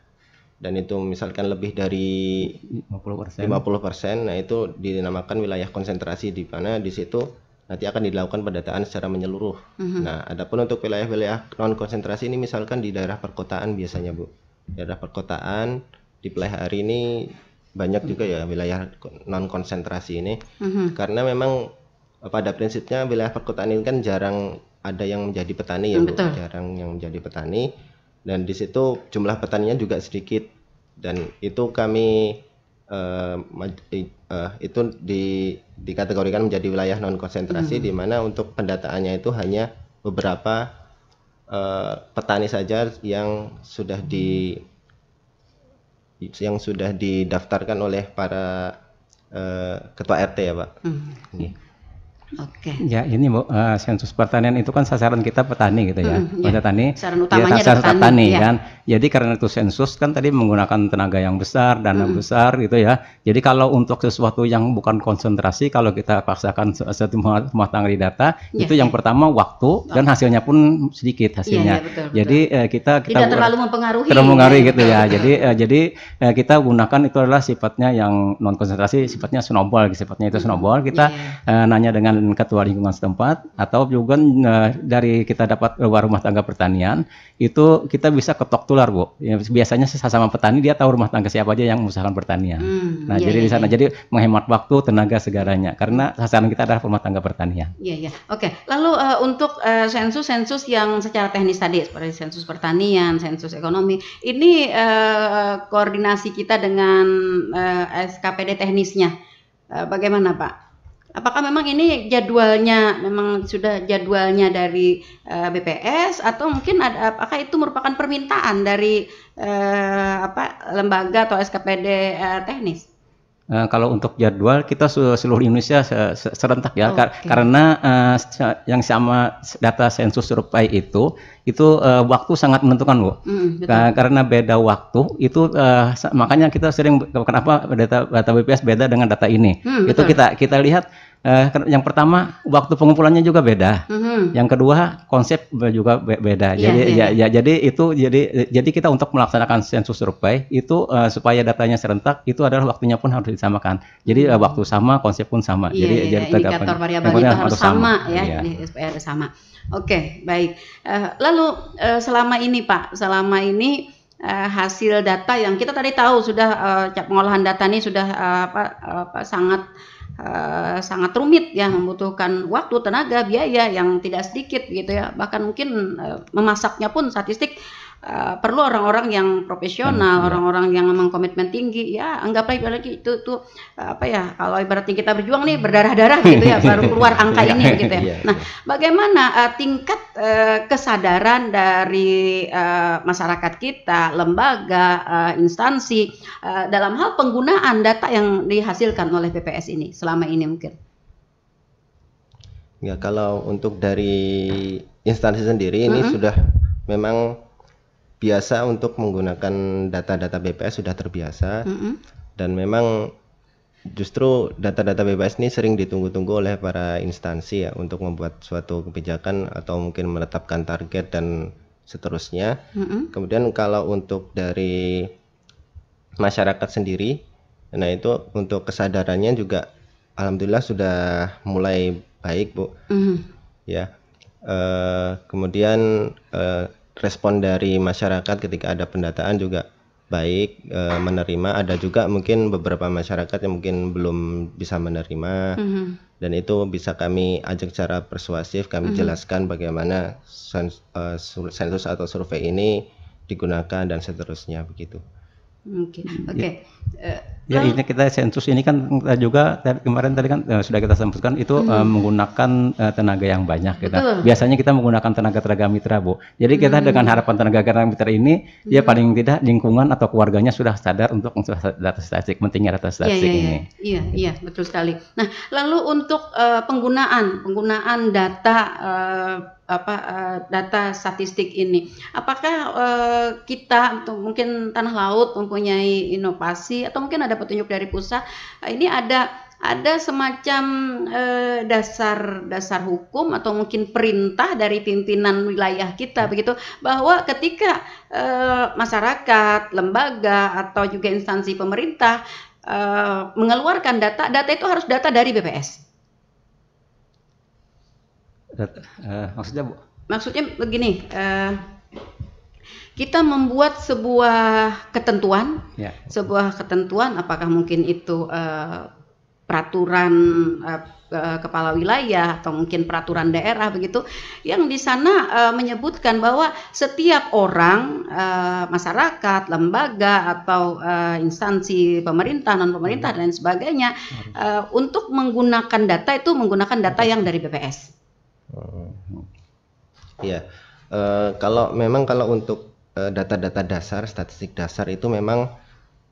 dan itu misalkan lebih dari 50%. 50%, nah itu dinamakan wilayah konsentrasi di mana di situ nanti akan dilakukan pendataan secara menyeluruh. Mm -hmm. Nah, adapun untuk wilayah-wilayah non konsentrasi ini misalkan di daerah perkotaan biasanya, Bu. Daerah perkotaan di hari ini banyak juga ya wilayah non konsentrasi ini. Mm -hmm. Karena memang pada prinsipnya wilayah perkotaan ini kan jarang ada yang menjadi petani ya, Bu. Jarang yang menjadi petani dan di situ jumlah petaninya juga sedikit dan itu kami uh, uh, itu di, dikategorikan menjadi wilayah non konsentrasi hmm. di mana untuk pendataannya itu hanya beberapa uh, petani saja yang sudah di yang sudah didaftarkan oleh para uh, ketua RT ya pak. Hmm. Ini. Oke. Okay. Ya ini bu, uh, sensus pertanian itu kan sasaran kita petani gitu ya. Mm, yeah. petani. Sasaran utamanya ya, sasaran petani, petani ya. kan. Jadi karena itu sensus kan tadi menggunakan tenaga yang besar, dana hmm. besar gitu ya. Jadi kalau untuk sesuatu yang bukan konsentrasi, kalau kita paksakan satu rumah tangga di data, yeah, itu yang iya. pertama waktu oh. dan hasilnya pun sedikit iya, hasilnya. Yeah, yeah, betul, Jadi eh, kita kita tidak terlalu mempengaruhi. Terlalu mempengaruhi ya. gitu ya. jadi eh, jadi eh, kita gunakan itu adalah sifatnya yang non konsentrasi, sifatnya snowball, gitu, sifatnya itu hmm. snowball. Kita yeah. Iya. eh, nanya dengan ketua lingkungan setempat atau juga eh, dari kita dapat luar rumah tangga pertanian itu kita bisa ketok tulang partikular bu. Ya, biasanya sesama petani dia tahu rumah tangga siapa aja yang mengusahakan pertanian. Hmm, nah iya, jadi iya, di sana iya. jadi menghemat waktu, tenaga segaranya karena sasaran kita adalah rumah tangga pertanian. Iya iya. Oke. Lalu uh, untuk eh, sensus-sensus uh, yang secara teknis tadi seperti sensus pertanian, sensus ekonomi, ini uh, koordinasi kita dengan uh, SKPD teknisnya uh, bagaimana Pak? Apakah memang ini jadwalnya memang sudah jadwalnya dari uh, eh, BPS atau mungkin ada apakah itu merupakan permintaan dari uh, apa lembaga atau SKPD uh, eh, teknis? Uh, kalau untuk jadwal kita seluruh Indonesia serentak ya okay. karena uh, yang sama data sensus survei itu itu uh, waktu sangat menentukan Bu. Mm, betul. Karena beda waktu itu uh, makanya kita sering kenapa data data BPS beda dengan data ini. Mm, itu betul. kita kita lihat Uh, yang pertama waktu pengumpulannya juga beda. Mm-hmm. Yang kedua konsep juga be- beda. Yeah, jadi yeah. ya, iya. ya jadi itu jadi jadi kita untuk melaksanakan sensus survei itu uh, supaya datanya serentak itu adalah waktunya pun harus disamakan. Jadi eh, mm-hmm. waktu sama konsep pun sama. Yeah, jadi yeah, jadi yeah. indikator variabelnya harus, harus sama, ya yeah. Ini sama. Oke okay, baik. Uh, lalu uh, selama ini Pak selama ini uh, hasil data yang kita tadi tahu sudah uh, pengolahan data ini sudah uh, apa, apa sangat Eh, sangat rumit ya membutuhkan waktu tenaga biaya yang tidak sedikit gitu ya bahkan mungkin uh, memasaknya pun statistik Eh, perlu orang-orang yang profesional, hmm, iya. orang-orang hmm. yang memang komitmen tinggi. Ya, anggaplah lagi itu tuh apa ya? Kalau ibaratnya kita berjuang nih berdarah-darah gitu ya, baru keluar angka iya, ini iya, gitu ya. Nah, bagaimana uh, tingkat uh, kesadaran dari uh, masyarakat kita, lembaga, uh, instansi uh, dalam hal penggunaan data yang dihasilkan oleh PPS ini selama ini mungkin? Ya, kalau untuk dari instansi sendiri ini uh -huh. sudah memang biasa untuk menggunakan data-data BPS sudah terbiasa mm -hmm. dan memang justru data-data BPS ini sering ditunggu-tunggu oleh para instansi ya untuk membuat suatu kebijakan atau mungkin menetapkan target dan seterusnya. Mm -hmm. Kemudian kalau untuk dari masyarakat sendiri, nah itu untuk kesadarannya juga alhamdulillah sudah mulai baik bu. Mm -hmm. Ya. Uh, kemudian uh, respon dari masyarakat ketika ada pendataan juga baik e, menerima ada juga mungkin beberapa masyarakat yang mungkin belum bisa menerima mm -hmm. dan itu bisa kami ajak secara persuasif kami mm -hmm. jelaskan bagaimana e, sensus atau survei ini digunakan dan seterusnya begitu. Hmm. Oke oke okay. yeah. uh, Ya ini kita sensus ini kan kita juga kemarin tadi kan eh, sudah kita sebutkan itu hmm. eh, menggunakan eh, tenaga yang banyak kita. Betul. Biasanya kita menggunakan tenaga-tenaga mitra bu. Jadi kita hmm. dengan harapan tenaga-tenaga mitra ini ya hmm. ya paling tidak lingkungan atau keluarganya sudah sadar untuk data statistik pentingnya data iya, statistik ya, ya, ini. Iya gitu. iya betul sekali. Nah lalu untuk uh, penggunaan penggunaan data uh, apa uh, data statistik ini apakah uh, kita mungkin tanah laut mempunyai inovasi atau mungkin ada petunjuk dari pusat. Ini ada ada semacam dasar eh, dasar dasar hukum atau mungkin perintah dari pimpinan wilayah kita hmm. begitu bahwa ketika eh, masyarakat, lembaga atau juga instansi pemerintah eh, mengeluarkan data, data itu harus data dari BPS. Data, eh, maksudnya bu? Maksudnya begini. Eh, kita membuat sebuah ketentuan, ya. sebuah ketentuan apakah mungkin itu uh, peraturan uh, kepala wilayah atau mungkin peraturan daerah begitu, yang di sana uh, menyebutkan bahwa setiap orang uh, masyarakat, lembaga atau uh, instansi pemerintah non pemerintah dan sebagainya uh, untuk menggunakan data itu menggunakan data yang dari BPS. Iya. Uh, kalau memang kalau untuk Eh, data-data dasar, statistik dasar itu memang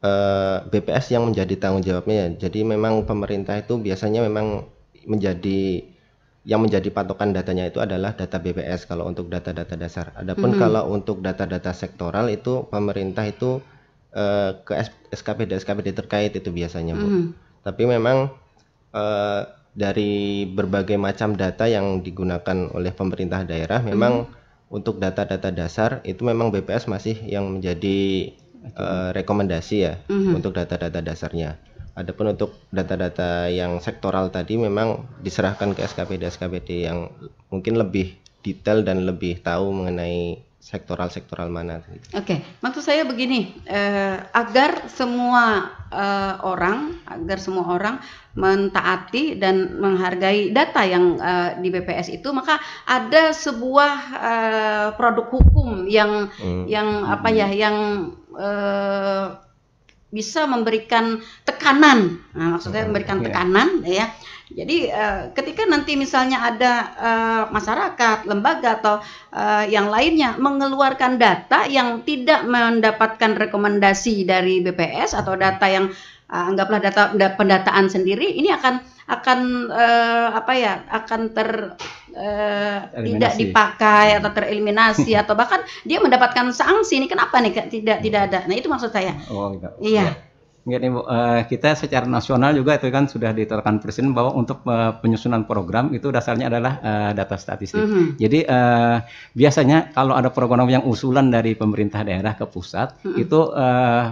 eh, BPS yang menjadi tanggung jawabnya ya. Jadi memang pemerintah itu biasanya memang menjadi yang menjadi patokan datanya itu adalah data BPS kalau untuk data-data dasar. Adapun mm -hmm. kalau untuk data-data sektoral itu pemerintah itu eh, ke SKPD SKPD terkait itu biasanya, Bu. Mm -hmm. Tapi memang dari berbagai macam data yang digunakan oleh pemerintah daerah memang mm -hmm untuk data-data dasar itu memang BPS masih yang menjadi uh, rekomendasi ya mm -hmm. untuk data-data dasarnya. Adapun untuk data-data yang sektoral tadi memang diserahkan ke SKPD SKPD yang mungkin lebih detail dan lebih tahu mengenai sektoral-sektoral mana. Oke, okay. maksud saya begini, eh, agar semua eh, orang, agar semua orang mentaati dan menghargai data yang eh, di BPS itu, maka ada sebuah eh, produk hukum yang hmm. yang apa hmm. ya, yang eh, bisa memberikan tekanan. Nah, maksudnya hmm. memberikan iya. tekanan, ya jadi eh, ketika nanti misalnya ada eh, masyarakat, lembaga atau eh, yang lainnya mengeluarkan data yang tidak mendapatkan rekomendasi dari BPS atau data yang uh, anggaplah data pendataan sendiri, ini akan akan apa ya akan ter tidak dipakai atau hmm. tereliminasi atau bahkan dia mendapatkan sanksi ini kenapa nih tidak tidak ada nah itu maksud saya oh, iya ya. Bu. uh, kita secara nasional juga itu kan sudah ditetapkan presiden bahwa untuk eh, penyusunan program itu dasarnya adalah eh, data statistik. Mm -hmm. Jadi uh, biasanya kalau ada program yang usulan dari pemerintah daerah ke pusat mm -hmm. itu uh,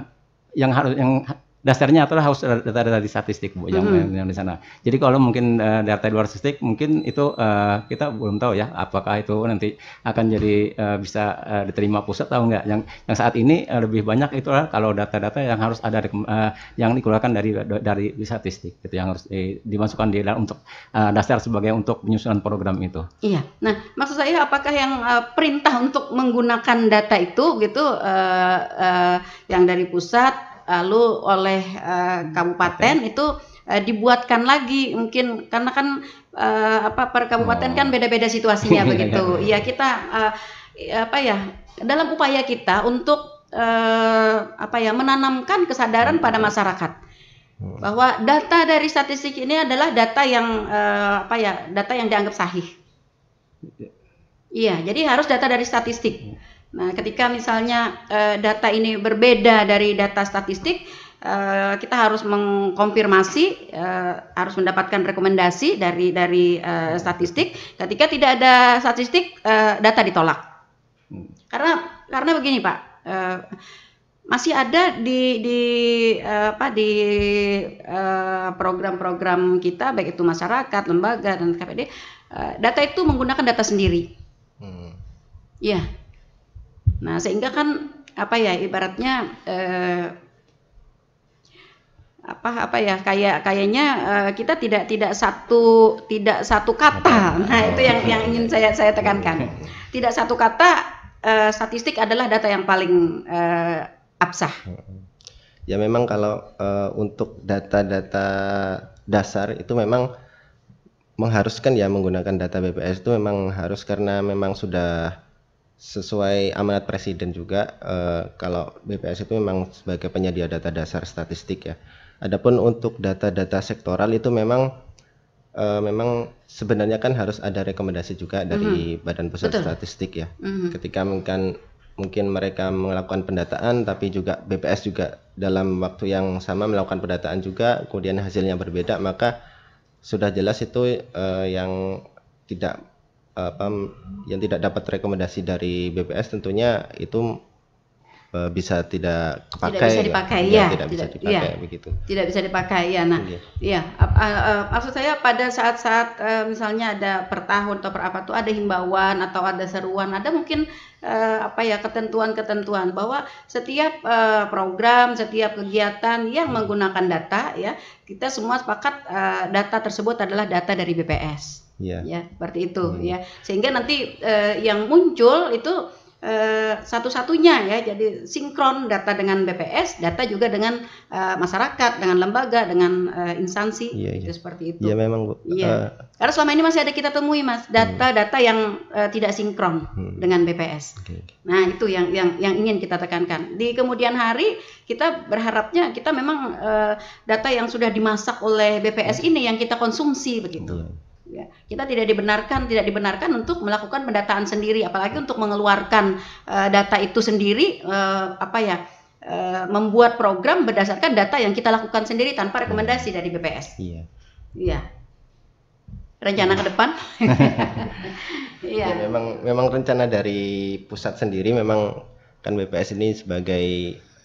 yang harus yang dasarnya adalah harus data-data di statistik bu yang, hmm. yang di sana. Jadi kalau mungkin uh, data di luar statistik mungkin itu uh, kita belum tahu ya apakah itu nanti akan jadi uh, bisa uh, diterima pusat atau enggak. Yang yang saat ini uh, lebih banyak itu adalah kalau data-data yang harus ada uh, yang dikeluarkan dari dari di statistik itu yang harus di, dimasukkan di dalam untuk uh, dasar sebagai untuk penyusunan program itu. Iya. Nah, maksud saya apakah yang uh, perintah untuk menggunakan data itu gitu uh, uh, yang dari pusat lalu eh, oleh eh, hmm, kabupaten itu eh, dibuatkan lagi mungkin karena kan apa per kabupaten kan oh. beda-beda situasinya begitu. Ya kita apa ya dalam upaya kita untuk apa ya menanamkan kesadaran pada hmm. masyarakat hmm. bahwa data dari statistik ini adalah data yang uh, apa ya data yang dianggap sahih. Iya, iya jadi harus data dari statistik. Nah, ketika misalnya uh, data ini berbeda dari data statistik, uh, kita harus mengkonfirmasi, uh, harus mendapatkan rekomendasi dari dari uh, statistik. Ketika tidak ada statistik, uh, data ditolak. Hmm. Karena karena begini Pak, uh, masih ada di di uh, apa di program-program uh, kita, baik itu masyarakat, lembaga dan KPD, uh, data itu menggunakan data sendiri. Hmm. Ya. Nah, sehingga kan apa ya ibaratnya eh, apa apa ya kayak kayaknya eh, kita tidak tidak satu tidak satu kata nah itu yang yang ingin saya saya tekankan tidak satu kata eh, statistik adalah data yang paling eh, absah ya memang kalau eh, untuk data-data dasar itu memang mengharuskan ya menggunakan data BPS itu memang harus karena memang sudah sesuai amanat presiden juga eh, kalau BPS itu memang sebagai penyedia data dasar statistik ya. Adapun untuk data-data sektoral itu memang eh, memang sebenarnya kan harus ada rekomendasi juga dari mm -hmm. Badan Pusat Betul. Statistik ya. Mm -hmm. Ketika mungkin mungkin mereka melakukan pendataan tapi juga BPS juga dalam waktu yang sama melakukan pendataan juga kemudian hasilnya berbeda maka sudah jelas itu eh, yang tidak apa yang tidak dapat rekomendasi dari BPS tentunya itu uh, bisa tidak kepakai iya, ya. tidak bisa dipakai ya, ya tidak, tidak bisa dipakai ya. begitu tidak bisa dipakai ya nah ya, ya uh, uh, maksud saya pada saat-saat uh, misalnya ada per tahun atau per apa tuh ada himbauan atau ada seruan ada mungkin uh, apa ya ketentuan-ketentuan bahwa setiap uh, program, setiap kegiatan yang hmm. menggunakan data ya, kita semua sepakat uh, data tersebut adalah data dari BPS. Ya, Ya, seperti itu hmm. ya. Sehingga nanti eh, yang muncul itu eh, satu-satunya ya, jadi sinkron data dengan BPS, data juga dengan eh, masyarakat, dengan lembaga, dengan eh, instansi, ya, itu seperti itu. Iya memang bu. Iya. Uh, Karena selama ini masih ada kita temui mas, hmm. data-data yang eh, tidak sinkron hmm. dengan BPS. Okay. Nah itu yang yang yang ingin kita tekankan. Di kemudian hari kita berharapnya kita memang eh, data yang sudah dimasak oleh BPS hmm. ini yang kita konsumsi begitu. Iya ya kita tidak dibenarkan tidak dibenarkan untuk melakukan pendataan sendiri apalagi untuk mengeluarkan uh, data itu sendiri uh, apa ya eh, membuat program berdasarkan data yang kita lakukan sendiri tanpa rekomendasi dari BPS iya iya rencana ke depan iya ya, memang memang rencana dari pusat sendiri memang kan BPS ini sebagai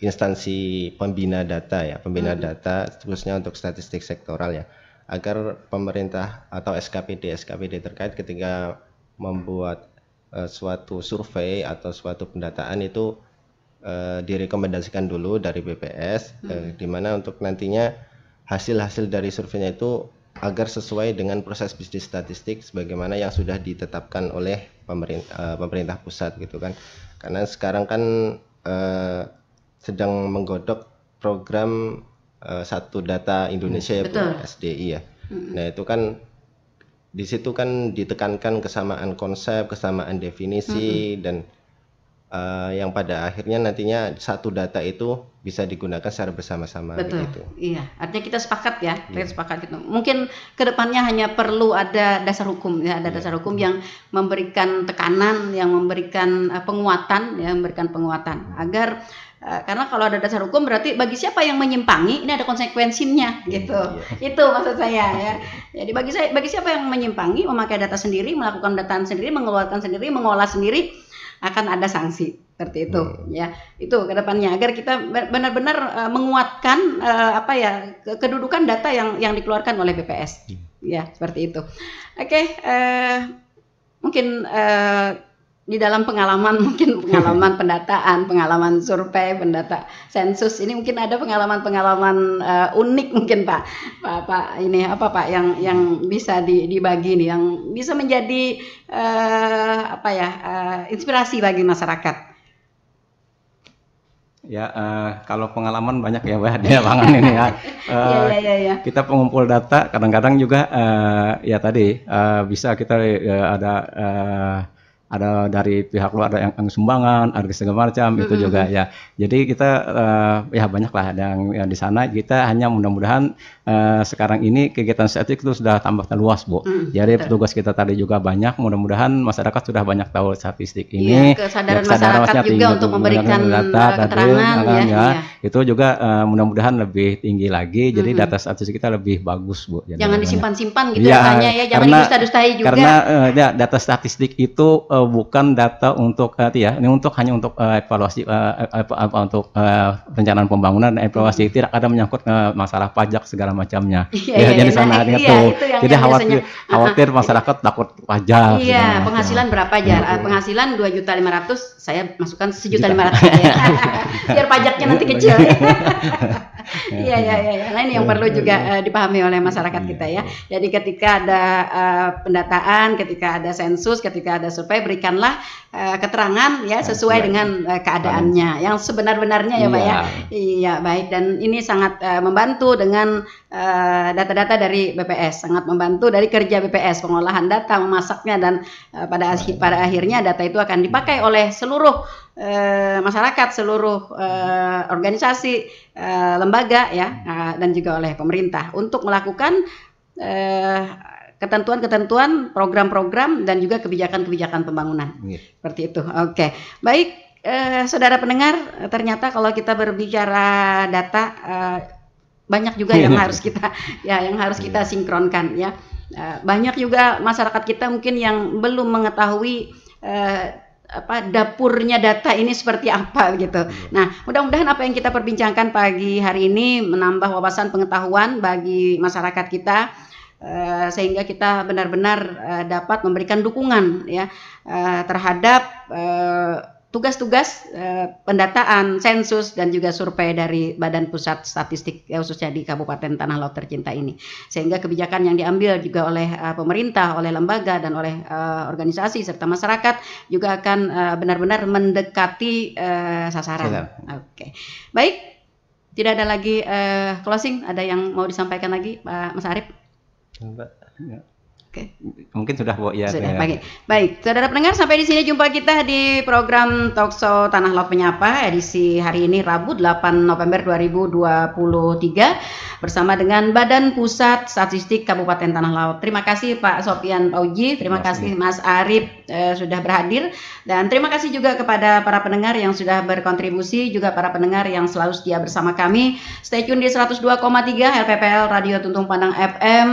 instansi pembina data ya pembina hmm. data khususnya untuk statistik sektoral ya agar pemerintah atau SKPD SKPD terkait ketika membuat e, suatu survei atau suatu pendataan itu e, direkomendasikan dulu dari BPS eh, hmm. e, di mana untuk nantinya hasil-hasil dari surveinya itu agar sesuai dengan proses bisnis statistik sebagaimana yang sudah ditetapkan oleh pemerintah e, pemerintah pusat gitu kan. Karena sekarang kan e, sedang menggodok program Eh, satu data Indonesia ya hmm. SDI ya. hmm Nah itu kan di situ kan ditekankan kesamaan konsep, kesamaan definisi hmm dan uh, yang pada akhirnya nantinya satu data itu bisa digunakan secara bersama-sama. Betul. Begitu. Iya, artinya kita sepakat ya, yeah. kita iya. sepakat gitu. Mungkin kedepannya hanya perlu ada dasar hukum ya, ada yeah. dasar hukum yang memberikan tekanan, yang memberikan eh, penguatan, ya, memberikan penguatan hmm. agar Eh, karena kalau ada dasar hukum berarti bagi siapa yang menyimpangi ini ada konsekuensinya iya, gitu yeah. itu maksud saya ya jadi bagi saya bagi siapa yang menyimpangi memakai data sendiri melakukan data sendiri mengeluarkan sendiri mengolah sendiri akan ada sanksi seperti itu yeah. ya itu kedepannya agar kita benar-benar uh, menguatkan uh, apa ya kedudukan data yang yang dikeluarkan oleh BPS yeah. ya seperti itu oke okay, uh, mungkin uh, di dalam pengalaman mungkin pengalaman pendataan, pengalaman survei, pendata sensus ini mungkin ada pengalaman-pengalaman uh, unik mungkin Pak. Pak Pak ini apa Pak yang yang bisa di, dibagi nih yang bisa menjadi uh, apa ya uh, inspirasi bagi masyarakat. Ya, uh, kalau pengalaman banyak ya Pak di lapangan ini ya. Uh, ya, ya, ya. Kita pengumpul data, kadang-kadang juga uh, ya tadi uh, bisa kita uh, ada uh, ada dari pihak luar ada yang, yang sumbangan, ada segala macam mm-hmm. itu juga ya. Jadi kita uh, ya banyak lah yang, yang di sana. Kita hanya mudah-mudahan uh, sekarang ini kegiatan estetik itu sudah tambah luas bu. Mm, Jadi petugas kita tadi juga banyak. Mudah-mudahan masyarakat sudah banyak tahu statistik ini. Ya, kesadaran, ya, kesadaran masyarakat juga untuk memberikan data, keterangan data, ya, ya. ya. Itu juga uh, eh, mudahan lebih tinggi lagi. Jadi mm-hmm. data statistik kita lebih bagus bu. jangan disimpan-simpan gitu ya, ya. Jangan dusta dustai juga. Karena uh, ya, data statistik itu uh, uh, bukan data untuk uh, ya, ini untuk hanya untuk uh, evaluasi uh, apa, untuk uh, rencana pembangunan evaluasi hmm. tidak ada menyangkut uh, masalah pajak segala macamnya. Iya, ya, iya, jadi di sana iya, iya itu. yang Jadi yang khawatir biasanya, khawatir masyarakat takut pajak. Iya, penghasilan macam. berapa jar? Hmm. Penghasilan dua juta lima ratus, saya masukkan sejuta lima ratus ya. biar pajaknya nanti kecil. Iya, iya, iya. Nah ini yang perlu juga uh, dipahami oleh masyarakat kita ya. Jadi ketika ada uh, pendataan, ketika ada sensus, ketika ada survei berikanlah uh, keterangan ya sesuai ya, dengan uh, keadaannya yang sebenar-benarnya ya, ya Pak ya. Iya. iya, baik dan ini sangat uh, membantu dengan data-data uh, dari BPS, sangat membantu dari kerja BPS pengolahan data, memasaknya dan uh, pada akhir pada akhirnya data itu akan dipakai oleh seluruh uh, masyarakat, seluruh uh, organisasi, uh, lembaga ya uh, dan juga oleh pemerintah untuk melakukan uh, ketentuan-ketentuan program-program dan juga kebijakan-kebijakan pembangunan. Yeah. Seperti itu. Oke. Okay. Baik, eh, saudara pendengar, ternyata kalau kita berbicara data eh, banyak juga yang iya. harus kita ya yang harus kita iya. sinkronkan ya. Eh, banyak juga masyarakat kita mungkin yang belum mengetahui eh, apa dapurnya data ini seperti apa gitu. Iya. Nah, mudah-mudahan apa yang kita perbincangkan pagi hari ini menambah wawasan pengetahuan bagi masyarakat kita Eh, sehingga kita benar-benar eh, dapat memberikan dukungan ya eh, terhadap tugas-tugas pendataan sensus dan juga survei dari Badan Pusat Statistik ya, khususnya di Kabupaten Tanah Laut tercinta ini sehingga kebijakan yang diambil juga oleh pemerintah oleh lembaga dan oleh organisasi serta masyarakat juga akan benar-benar mendekati sasaran. Oke. Okay. Baik, tidak ada lagi closing, ada yang mau disampaikan lagi Pak Mas Arief? but yeah. Okay. Mungkin sudah Bu ya. Sudah, ya. Baik. saudara pendengar sampai di sini jumpa kita di program Talkshow Tanah Laut Penyapa edisi hari ini Rabu 8 November 2023 bersama dengan Badan Pusat Statistik Kabupaten Tanah Laut. Terima kasih Pak Sofian Pauji, terima kasih Mas Arif eh, sudah berhadir dan terima kasih juga kepada para pendengar yang sudah berkontribusi juga para pendengar yang selalu setia bersama kami. Stay tune di 102,3 LPPL Radio Tuntung Pandang FM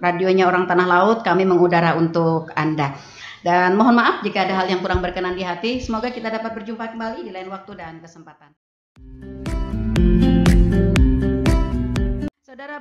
radionya orang tanah laut kami mengudara untuk Anda. Dan mohon maaf jika ada hal yang kurang berkenan di hati. Semoga kita dapat berjumpa kembali di lain waktu dan kesempatan. Saudara